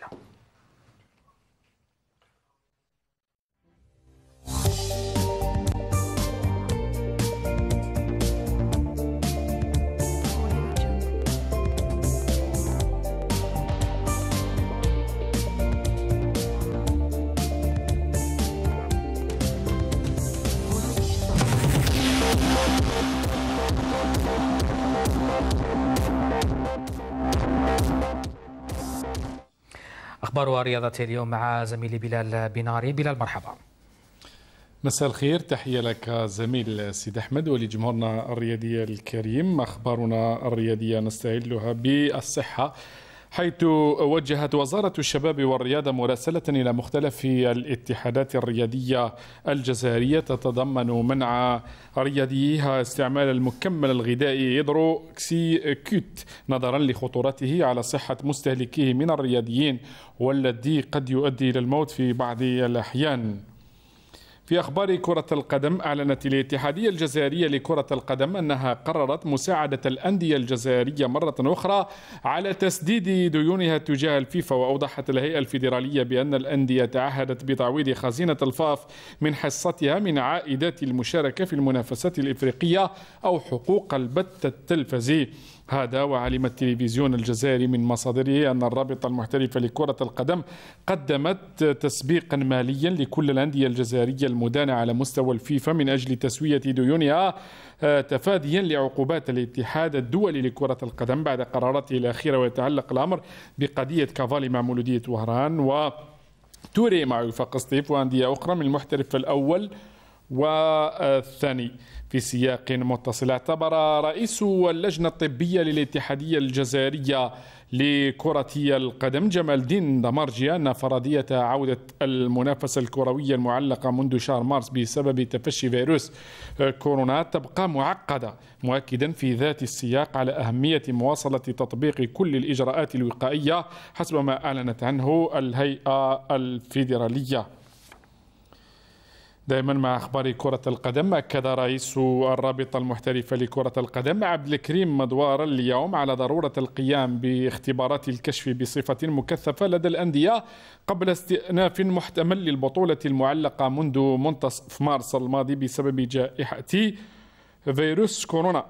أخبار ورياضة اليوم مع زميلي بلال بناري بلال مرحبا مساء الخير تحية لك زميل سيد أحمد ولجمهورنا الرياضي الكريم أخبارنا الرياضية نستعلها بالصحة حيث وجهت وزارة الشباب والرياضة مراسلة إلى مختلف الاتحادات الرياضية الجزائرية تتضمن منع رياضيها استعمال المكمل الغذائي كسي كوت نظرا لخطورته على صحة مستهلكيه من الرياضيين والذي قد يؤدي إلى الموت في بعض الأحيان في أخبار كرة القدم أعلنت الاتحادية الجزائرية لكرة القدم أنها قررت مساعدة الأندية الجزائرية مرة أخرى على تسديد ديونها تجاه الفيفا وأوضحت الهيئة الفيدرالية بأن الأندية تعهدت بتعويض خزينة الفاف من حصتها من عائدات المشاركة في المنافسات الإفريقية أو حقوق البث التلفزي هذا وعلم التلفزيون الجزائري من مصادره أن الرابطة المحترفة لكرة القدم قدمت تسبيقا ماليا لكل الأندية الجزائرية المدانة على مستوى الفيفا من أجل تسوية ديونها آه، تفاديا لعقوبات الاتحاد الدولي لكرة القدم بعد قراراته الأخيرة ويتعلق الأمر بقضية كافالي مع مولودية وهران و توري مع يوفا قسطيف وأندية أخرى من المحترف الأول والثاني في سياق متصل اعتبر رئيس اللجنة الطبية للاتحادية الجزائرية لكرة القدم جمال الدين دمرجي أن فرضية عودة المنافسة الكروية المعلقة منذ شهر مارس بسبب تفشي فيروس كورونا تبقى معقدة مؤكدا في ذات السياق على أهمية مواصلة تطبيق كل الإجراءات الوقائية حسب ما أعلنت عنه الهيئة الفيدرالية دائما مع اخبار كره القدم اكد رئيس الرابطه المحترفه لكره القدم عبد الكريم مدوار اليوم على ضروره القيام باختبارات الكشف بصفه مكثفه لدى الانديه قبل استئناف محتمل للبطوله المعلقه منذ منتصف مارس الماضي بسبب جائحه فيروس كورونا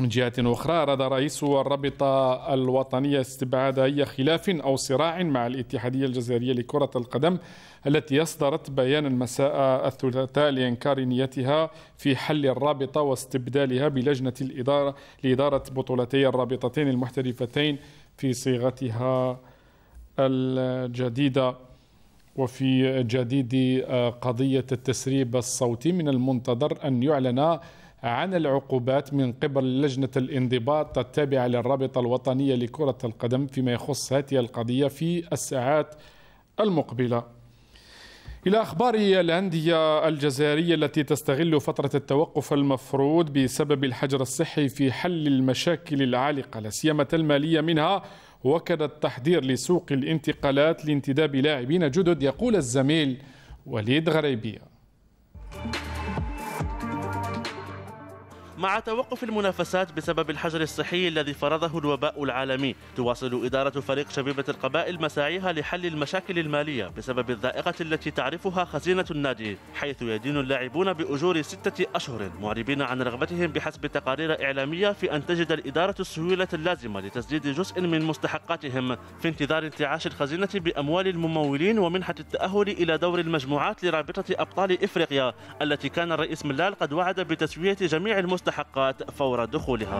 من جهة أخرى أراد رئيس الرابطة الوطنية استبعاد أي خلاف أو صراع مع الاتحادية الجزائرية لكرة القدم التي أصدرت بيانا مساء الثلاثاء لإنكار نيتها في حل الرابطة واستبدالها بلجنة الإدارة لإدارة بطولتي الرابطتين المحترفتين في صيغتها الجديدة وفي جديد قضية التسريب الصوتي من المنتظر أن يعلن عن العقوبات من قبل لجنة الانضباط التابعة للرابطة الوطنية لكرة القدم فيما يخص هذه القضية في الساعات المقبلة إلى أخبار الأندية الجزائرية التي تستغل فترة التوقف المفروض بسبب الحجر الصحي في حل المشاكل العالقة لا سيما المالية منها وكد التحضير لسوق الانتقالات لانتداب لاعبين جدد يقول الزميل وليد غريبيه مع توقف المنافسات بسبب الحجر الصحي الذي فرضه الوباء العالمي تواصل إدارة فريق شبيبة القبائل مساعيها لحل المشاكل المالية بسبب الذائقة التي تعرفها خزينة النادي حيث يدين اللاعبون بأجور ستة أشهر معربين عن رغبتهم بحسب تقارير إعلامية في أن تجد الإدارة السيولة اللازمة لتسديد جزء من مستحقاتهم في انتظار انتعاش الخزينة بأموال الممولين ومنحة التأهل إلى دور المجموعات لرابطة أبطال إفريقيا التي كان الرئيس ملال قد وعد بتسوية جميع المستحقات المستحقات فور دخولها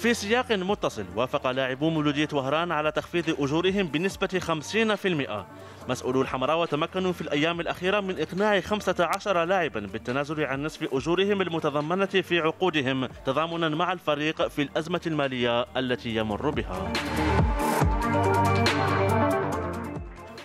في سياق متصل وافق لاعبو مولودية وهران على تخفيض أجورهم بنسبة 50% مسؤولو الحمراء تمكنوا في الأيام الأخيرة من إقناع 15 لاعبا بالتنازل عن نصف أجورهم المتضمنة في عقودهم تضامنا مع الفريق في الأزمة المالية التي يمر بها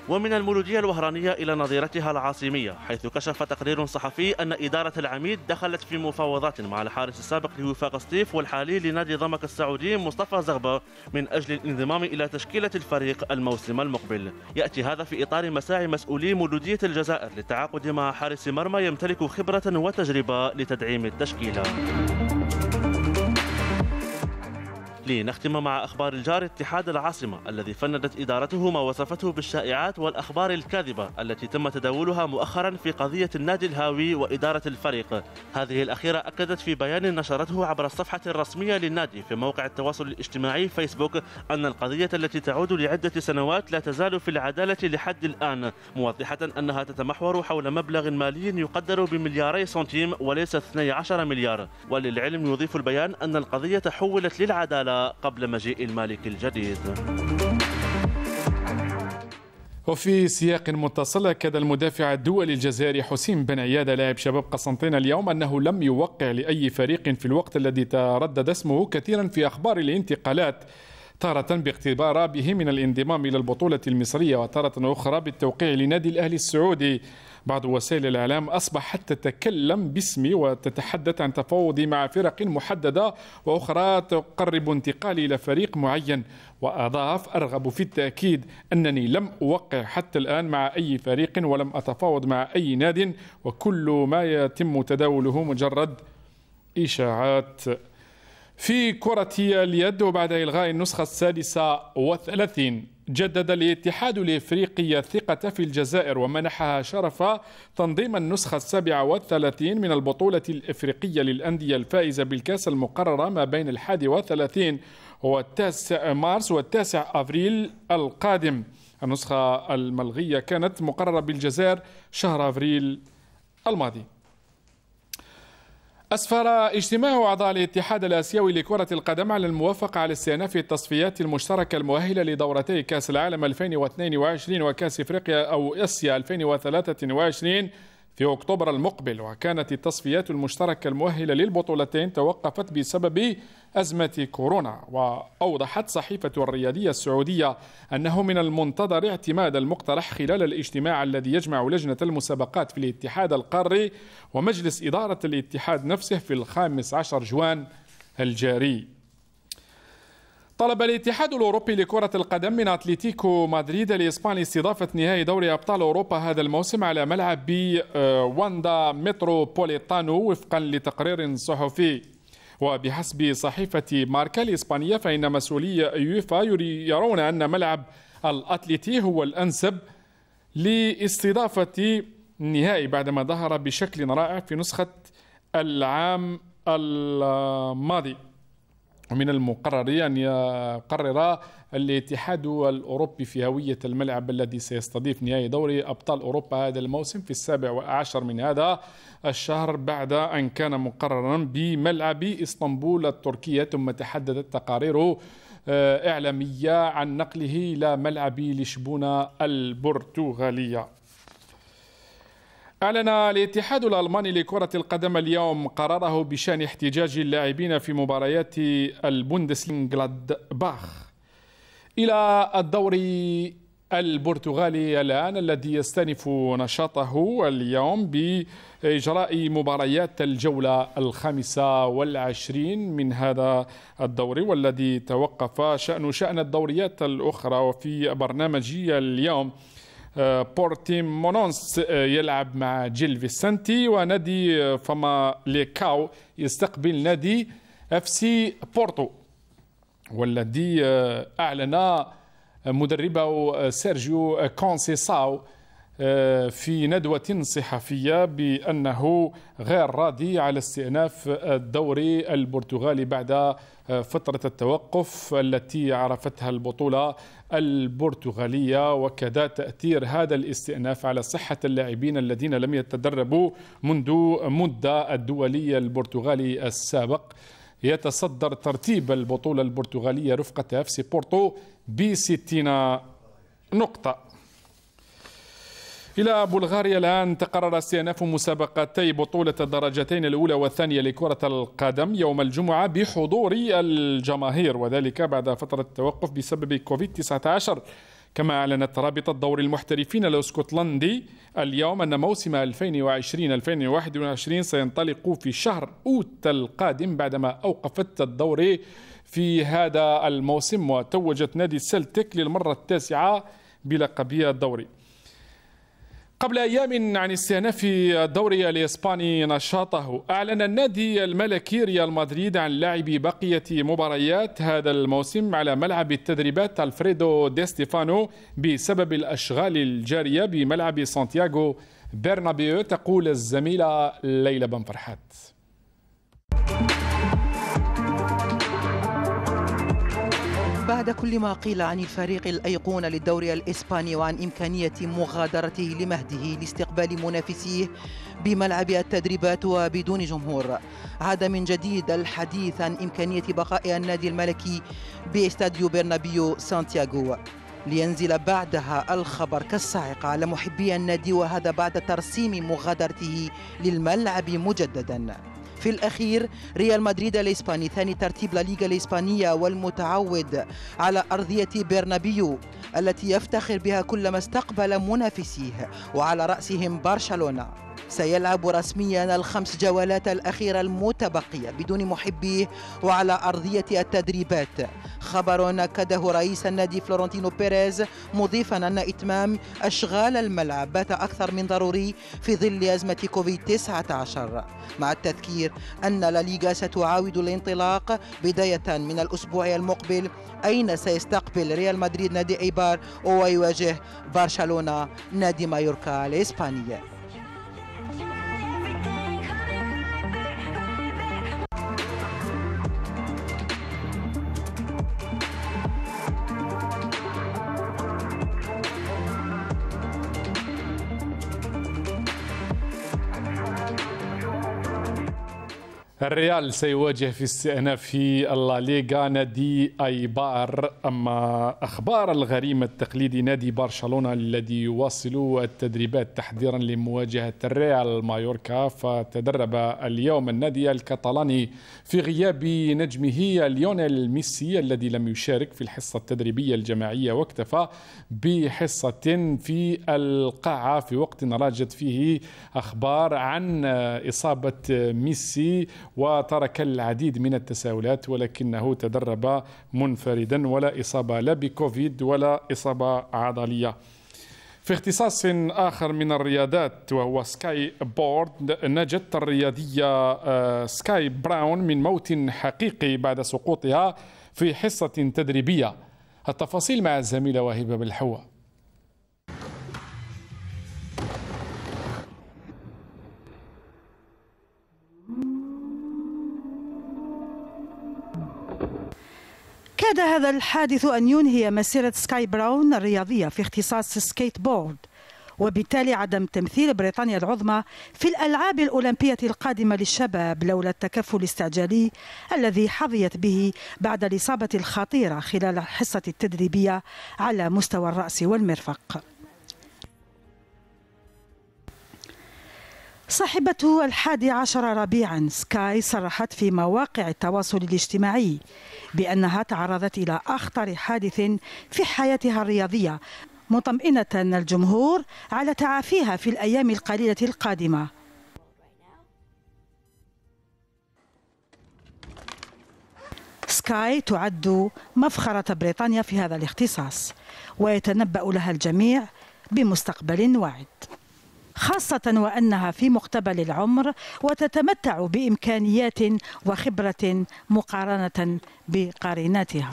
ومن المولودية الوهرانية إلى نظيرتها العاصمية حيث كشف تقرير صحفي أن إدارة العميد دخلت في مفاوضات مع الحارس السابق لوفاق سطيف والحالي لنادي ضمك السعودي مصطفى زغبة من أجل الانضمام إلى تشكيلة الفريق الموسم المقبل يأتي هذا في إطار مساعي مسؤولي مولودية الجزائر للتعاقد مع حارس مرمى يمتلك خبرة وتجربة لتدعيم التشكيلة لنختم مع أخبار الجار اتحاد العاصمة الذي فندت إدارته ما وصفته بالشائعات والأخبار الكاذبة التي تم تداولها مؤخرا في قضية النادي الهاوي وإدارة الفريق هذه الأخيرة أكدت في بيان نشرته عبر الصفحة الرسمية للنادي في موقع التواصل الاجتماعي فيسبوك أن القضية التي تعود لعدة سنوات لا تزال في العدالة لحد الآن موضحة أنها تتمحور حول مبلغ مالي يقدر بملياري سنتيم وليس 12 مليار وللعلم يضيف البيان أن القضية حولت للعدالة قبل مجيء المالك الجديد وفي سياق متصل أكد المدافع الدولي الجزائري حسين بن عيادة لاعب شباب قسنطين اليوم أنه لم يوقع لأي فريق في الوقت الذي تردد اسمه كثيرا في أخبار الانتقالات تارة به من الانضمام إلى البطولة المصرية وتارة أخرى بالتوقيع لنادي الأهلي السعودي بعض وسائل الإعلام أصبح حتى تكلم باسمي وتتحدث عن تفاوضي مع فرق محددة وأخرى تقرب انتقالي إلى فريق معين وأضاف أرغب في التأكيد أنني لم أوقع حتى الآن مع أي فريق ولم أتفاوض مع أي ناد وكل ما يتم تداوله مجرد إشاعات في كرة اليد وبعد إلغاء النسخة السادسة وثلاثين جدد الاتحاد الافريقي الثقه في الجزائر ومنحها شرف تنظيم النسخه السابعه والثلاثين من البطوله الافريقيه للانديه الفائزه بالكاس المقرره ما بين الحادي والثلاثين والتاسع مارس والتاسع افريل القادم النسخه الملغيه كانت مقرره بالجزائر شهر افريل الماضي أسفر اجتماع أعضاء الاتحاد الآسيوي لكرة القدم على الموافقة على استئناف التصفيات المشتركة المؤهلة لدورتي كأس العالم 2022 وكأس إفريقيا أو آسيا 2023 في أكتوبر المقبل وكانت التصفيات المشتركة المؤهلة للبطولتين توقفت بسبب أزمة كورونا وأوضحت صحيفة الرياضية السعودية أنه من المنتظر اعتماد المقترح خلال الاجتماع الذي يجمع لجنة المسابقات في الاتحاد القاري ومجلس إدارة الاتحاد نفسه في الخامس عشر جوان الجاري طلب الاتحاد الاوروبي لكرة القدم من اتلتيكو مدريد الاسباني استضافة نهائي دوري ابطال اوروبا هذا الموسم على ملعب بي آه، واندا متروبوليتانو وفقا لتقرير صحفي وبحسب صحيفة ماركا الإسبانية فإن مسؤولي يوفا يرون أن ملعب الأتليتي هو الأنسب لاستضافة النهائي بعدما ظهر بشكل رائع في نسخة العام الماضي من المقرر أن يقرر الاتحاد الأوروبي في هوية الملعب الذي سيستضيف نهائي دوري أبطال أوروبا هذا الموسم في السابع والعشر من هذا الشهر بعد أن كان مقررا بملعب إسطنبول التركية ثم تحددت تقارير آه، إعلامية عن نقله إلى ملعب لشبونة البرتغالية أعلن الاتحاد الألماني لكرة القدم اليوم قراره بشأن احتجاج اللاعبين في مباريات البوندسلينغلاد باخ إلى الدوري البرتغالي الآن الذي يستأنف نشاطه اليوم بإجراء مباريات الجولة الخامسة والعشرين من هذا الدوري والذي توقف شأن شأن الدوريات الأخرى وفي برنامجي اليوم بورتيمونونس آه، آه، يلعب مع جيل فيسنتي ونادي آه، فما ليكاو يستقبل نادي اف سي بورتو والذي اعلن مدربه سيرجيو كونسيساو آه، في ندوة صحفية بأنه غير راضي على استئناف الدوري البرتغالي بعد آه، فترة التوقف التي عرفتها البطولة البرتغالية وكذا تأثير هذا الاستئناف على صحة اللاعبين الذين لم يتدربوا منذ مدة الدولي البرتغالي السابق يتصدر ترتيب البطولة البرتغالية رفقة أفسي بورتو بستين نقطة إلى بلغاريا الآن تقرر استئناف مسابقتي بطولة الدرجتين الأولى والثانية لكرة القدم يوم الجمعة بحضور الجماهير وذلك بعد فترة التوقف بسبب كوفيد-19 كما أعلنت رابطة دور المحترفين الاسكتلندي اليوم أن موسم 2020-2021 سينطلق في شهر أوت القادم بعدما أوقفت الدور في هذا الموسم وتوجت نادي سلتيك للمرة التاسعة بلقبية الدوري قبل أيام عن استئناف الدوري الإسباني نشاطه أعلن النادي الملكي ريال مدريد عن لعب بقية مباريات هذا الموسم على ملعب التدريبات ألفريدو دي ستيفانو بسبب الأشغال الجارية بملعب سانتياغو برنابيو تقول الزميلة ليلى بن فرحات بعد كل ما قيل عن الفريق الأيقونة للدوري الإسباني وعن إمكانية مغادرته لمهده لاستقبال منافسيه بملعب التدريبات وبدون جمهور عاد من جديد الحديث عن إمكانية بقاء النادي الملكي باستاديو برنابيو سانتياغو لينزل بعدها الخبر كالصاعقة على محبي النادي وهذا بعد ترسيم مغادرته للملعب مجدداً في الأخير ريال مدريد الإسباني ثاني ترتيب لليغا الإسبانية والمتعود على أرضية برنابيو التي يفتخر بها كلما استقبل منافسيه وعلى رأسهم برشلونة سيلعب رسميا الخمس جولات الأخيرة المتبقية بدون محبيه وعلى أرضية التدريبات خبر أكده رئيس النادي فلورنتينو بيريز مضيفا أن إتمام أشغال الملعب بات أكثر من ضروري في ظل أزمة كوفيد 19 مع التذكير أن لا ليغا ستعاود الانطلاق بداية من الأسبوع المقبل أين سيستقبل ريال مدريد نادي إيبار ويواجه برشلونة نادي مايوركا الإسباني Thank you. الريال سيواجه في استئناف في الليغا نادي ايبار اما اخبار الغريم التقليدي نادي برشلونه الذي يواصل التدريبات تحضيرا لمواجهه الريال مايوركا فتدرب اليوم النادي الكاتالاني في غياب نجمه ليونيل ميسي الذي لم يشارك في الحصه التدريبيه الجماعيه واكتفى بحصه في القاعه في وقت راجت فيه اخبار عن اصابه ميسي وترك العديد من التساؤلات ولكنه تدرب منفردا ولا إصابة لا بكوفيد ولا إصابة عضلية في اختصاص آخر من الرياضات وهو سكاي بورد نجت الرياضية سكاي آه، براون من موت حقيقي بعد سقوطها في حصة تدريبية التفاصيل مع الزميلة وهبة بالحوه كاد هذا الحادث أن ينهي مسيرة سكاي براون الرياضية في اختصاص السكيت بورد وبالتالي عدم تمثيل بريطانيا العظمى في الألعاب الأولمبية القادمة للشباب لولا التكفل الاستعجالي الذي حظيت به بعد الإصابة الخطيرة خلال الحصة التدريبية على مستوى الرأس والمرفق صاحبة الحادي عشر ربيعا سكاي صرحت في مواقع التواصل الاجتماعي بأنها تعرضت إلى أخطر حادث في حياتها الرياضية مطمئنة الجمهور على تعافيها في الأيام القليلة القادمة سكاي تعد مفخرة بريطانيا في هذا الاختصاص ويتنبأ لها الجميع بمستقبل واعد خاصة وأنها في مقتبل العمر وتتمتع بإمكانيات وخبرة مقارنة بقارناتها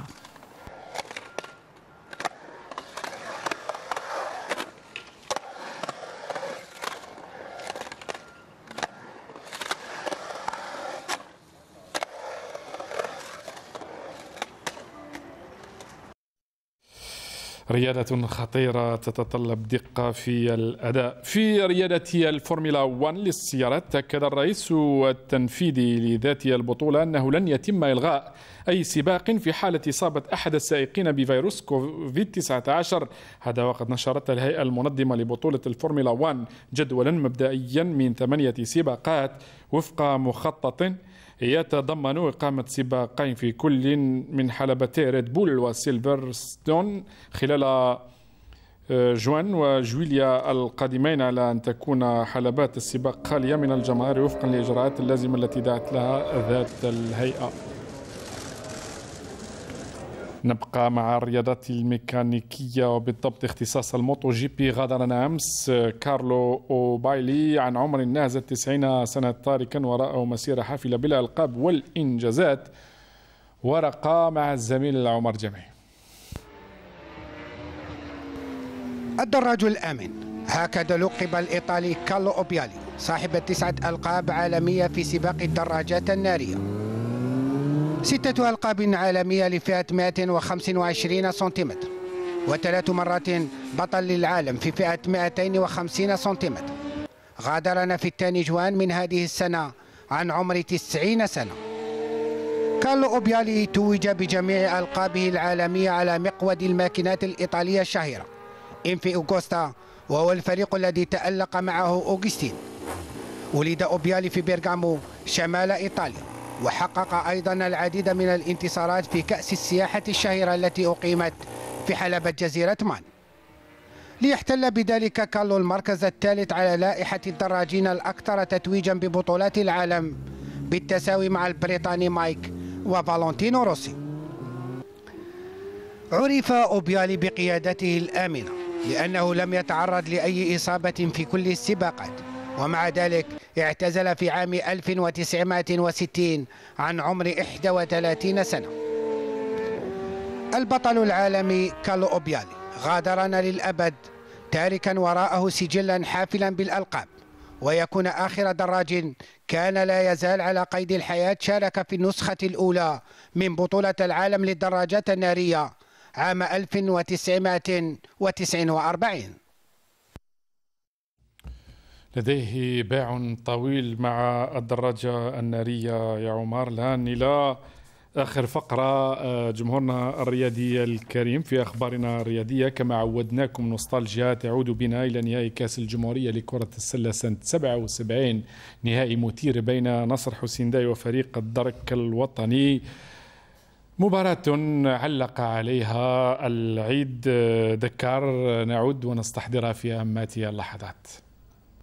رياضة خطيرة تتطلب دقة في الأداء في رياضة الفورمولا 1 للسيارات أكد الرئيس التنفيذي لذات البطولة أنه لن يتم إلغاء أي سباق في حالة إصابة أحد السائقين بفيروس كوفيد 19 هذا وقد نشرت الهيئة المنظمة لبطولة الفورمولا 1 جدولا مبدئيا من ثمانية سباقات وفق مخطط يتضمن إقامة سباقين في كل من حلبتي ريد بول ستون خلال آه، جوان وجويليا القادمين على أن تكون حلبات السباق خالية من الجماهير وفقا للإجراءات اللازمة التي دعت لها ذات الهيئة نبقى مع الرياضات الميكانيكية وبالضبط اختصاص الموتو جي بي غادر أمس كارلو أوبايلي عن عمر ناهز التسعين سنة تاركا وراءه مسيرة حافلة بالألقاب والإنجازات ورقة مع الزميل عمر جمعي الدراج الآمن هكذا لقب الإيطالي كارلو أوبيالي صاحب تسعة ألقاب عالمية في سباق الدراجات النارية ستة ألقاب عالمية لفئة 125 سنتيمتر وثلاث مرات بطل للعالم في فئة 250 سنتيمتر غادرنا في الثاني جوان من هذه السنة عن عمر 90 سنة كارلو أوبيالي توج بجميع ألقابه العالمية على مقود الماكينات الإيطالية الشهيرة إنفي أوغوستا وهو الفريق الذي تألق معه أوغستين ولد أوبيالي في بيرغامو شمال إيطاليا وحقق أيضا العديد من الانتصارات في كأس السياحة الشهيرة التي أقيمت في حلبة جزيرة مان ليحتل بذلك كالو المركز الثالث على لائحة الدراجين الأكثر تتويجا ببطولات العالم بالتساوي مع البريطاني مايك وفالونتينو روسي عرف أوبيالي بقيادته الآمنة لأنه لم يتعرض لأي إصابة في كل السباقات ومع ذلك اعتزل في عام 1960 عن عمر 31 سنة البطل العالمي كالو أوبيالي غادرنا للأبد تاركا وراءه سجلا حافلا بالألقاب ويكون آخر دراج كان لا يزال على قيد الحياة شارك في النسخة الأولى من بطولة العالم للدراجات النارية عام 1949 لديه باع طويل مع الدراجة النارية يا عمر الآن إلى آخر فقرة آه، جمهورنا الرياضي الكريم في أخبارنا الرياضية كما عودناكم نوستالجيا تعود بنا إلى نهائي كأس الجمهورية لكرة السلة سنة 77 نهائي مثير بين نصر حسين داي وفريق الدرك الوطني مباراة علق عليها العيد آه، دكار آه، نعود ونستحضرها في أماتي اللحظات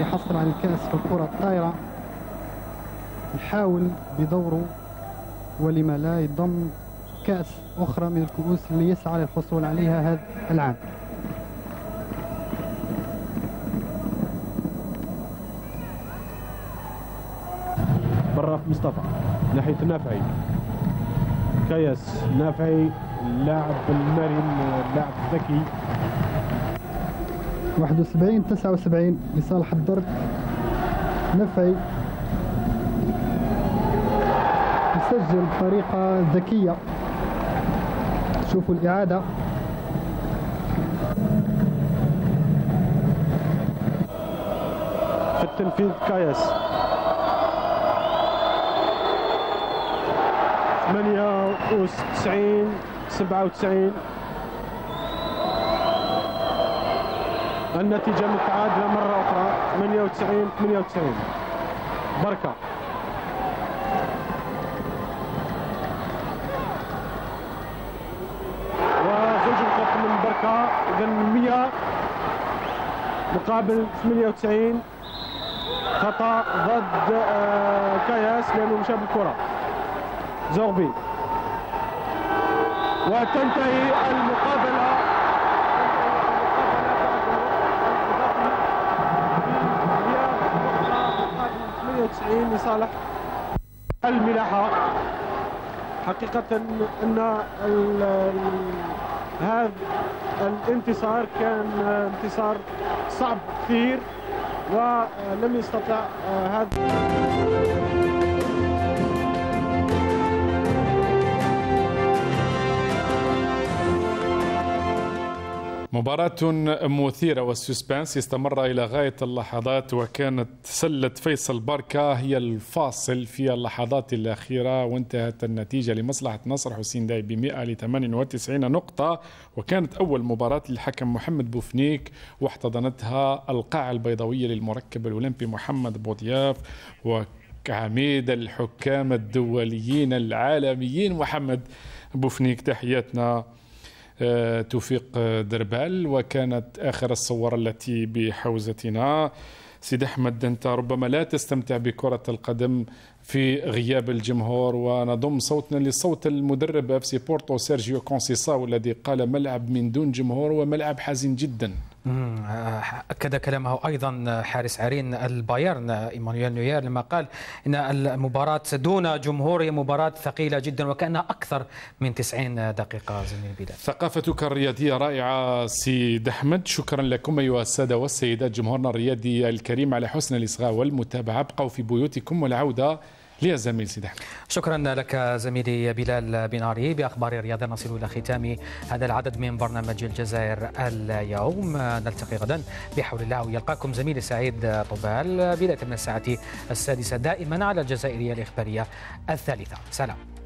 اللي حصل على الكأس في الكرة الطايرة يحاول بدوره ولما لا يضم كأس أخرى من الكؤوس اللي يسعى للحصول عليها هذا العام براف مصطفى ناحية النافعي كياس نافعي اللاعب المرن اللاعب الذكي 71 79 لصالح الدرك نفي يسجل بطريقة ذكية شوفوا الإعادة في التنفيذ كايس 98 97 النتيجة متعادلة مرة أخرى 98 98 بركة وزوج نقاط من بركة إذا 100 مقابل 98 خطأ ضد آه، كياس لأنه مشى بالكرة زوغبي وتنتهي المقابلة اللاعبين لصالح الملاحه حقيقه ان هذا الانتصار كان انتصار صعب كثير ولم يستطع هذا مباراة مثيرة والسسبانس استمر إلى غاية اللحظات وكانت سلة فيصل بركة هي الفاصل في اللحظات الأخيرة وانتهت النتيجة لمصلحة نصر حسين داي ب 198 نقطة وكانت أول مباراة للحكم محمد بوفنيك واحتضنتها القاعة البيضاوية للمركب الأولمبي محمد بوضياف وعميد الحكام الدوليين العالميين محمد بوفنيك تحياتنا آه، توفيق آه، دربال وكانت آخر الصور التي بحوزتنا سيد أحمد أنت ربما لا تستمتع بكرة القدم في غياب الجمهور ونضم صوتنا لصوت المدرب اف سي بورتو سيرجيو كونسيساو الذي قال ملعب من دون جمهور وملعب حزين جدا أكد كلامه أيضا حارس عرين البايرن إيمانويل نوير لما قال إن المباراة دون جمهور مباراة ثقيلة جدا وكأنها أكثر من 90 دقيقة زميل بلال ثقافتك الرياضية رائعة سيد أحمد شكرا لكم أيها السادة والسيدات جمهورنا الرياضي الكريم على حسن الإصغاء والمتابعة ابقوا في بيوتكم والعودة لي الزميل سيدي احمد شكرا لك زميلي بلال بناري باخبار الرياضه نصل الى ختام هذا العدد من برنامج الجزائر اليوم نلتقي غدا بحول الله ويلقاكم زميلي سعيد طبال بدايه من الساعه السادسه دائما على الجزائريه الاخباريه الثالثه سلام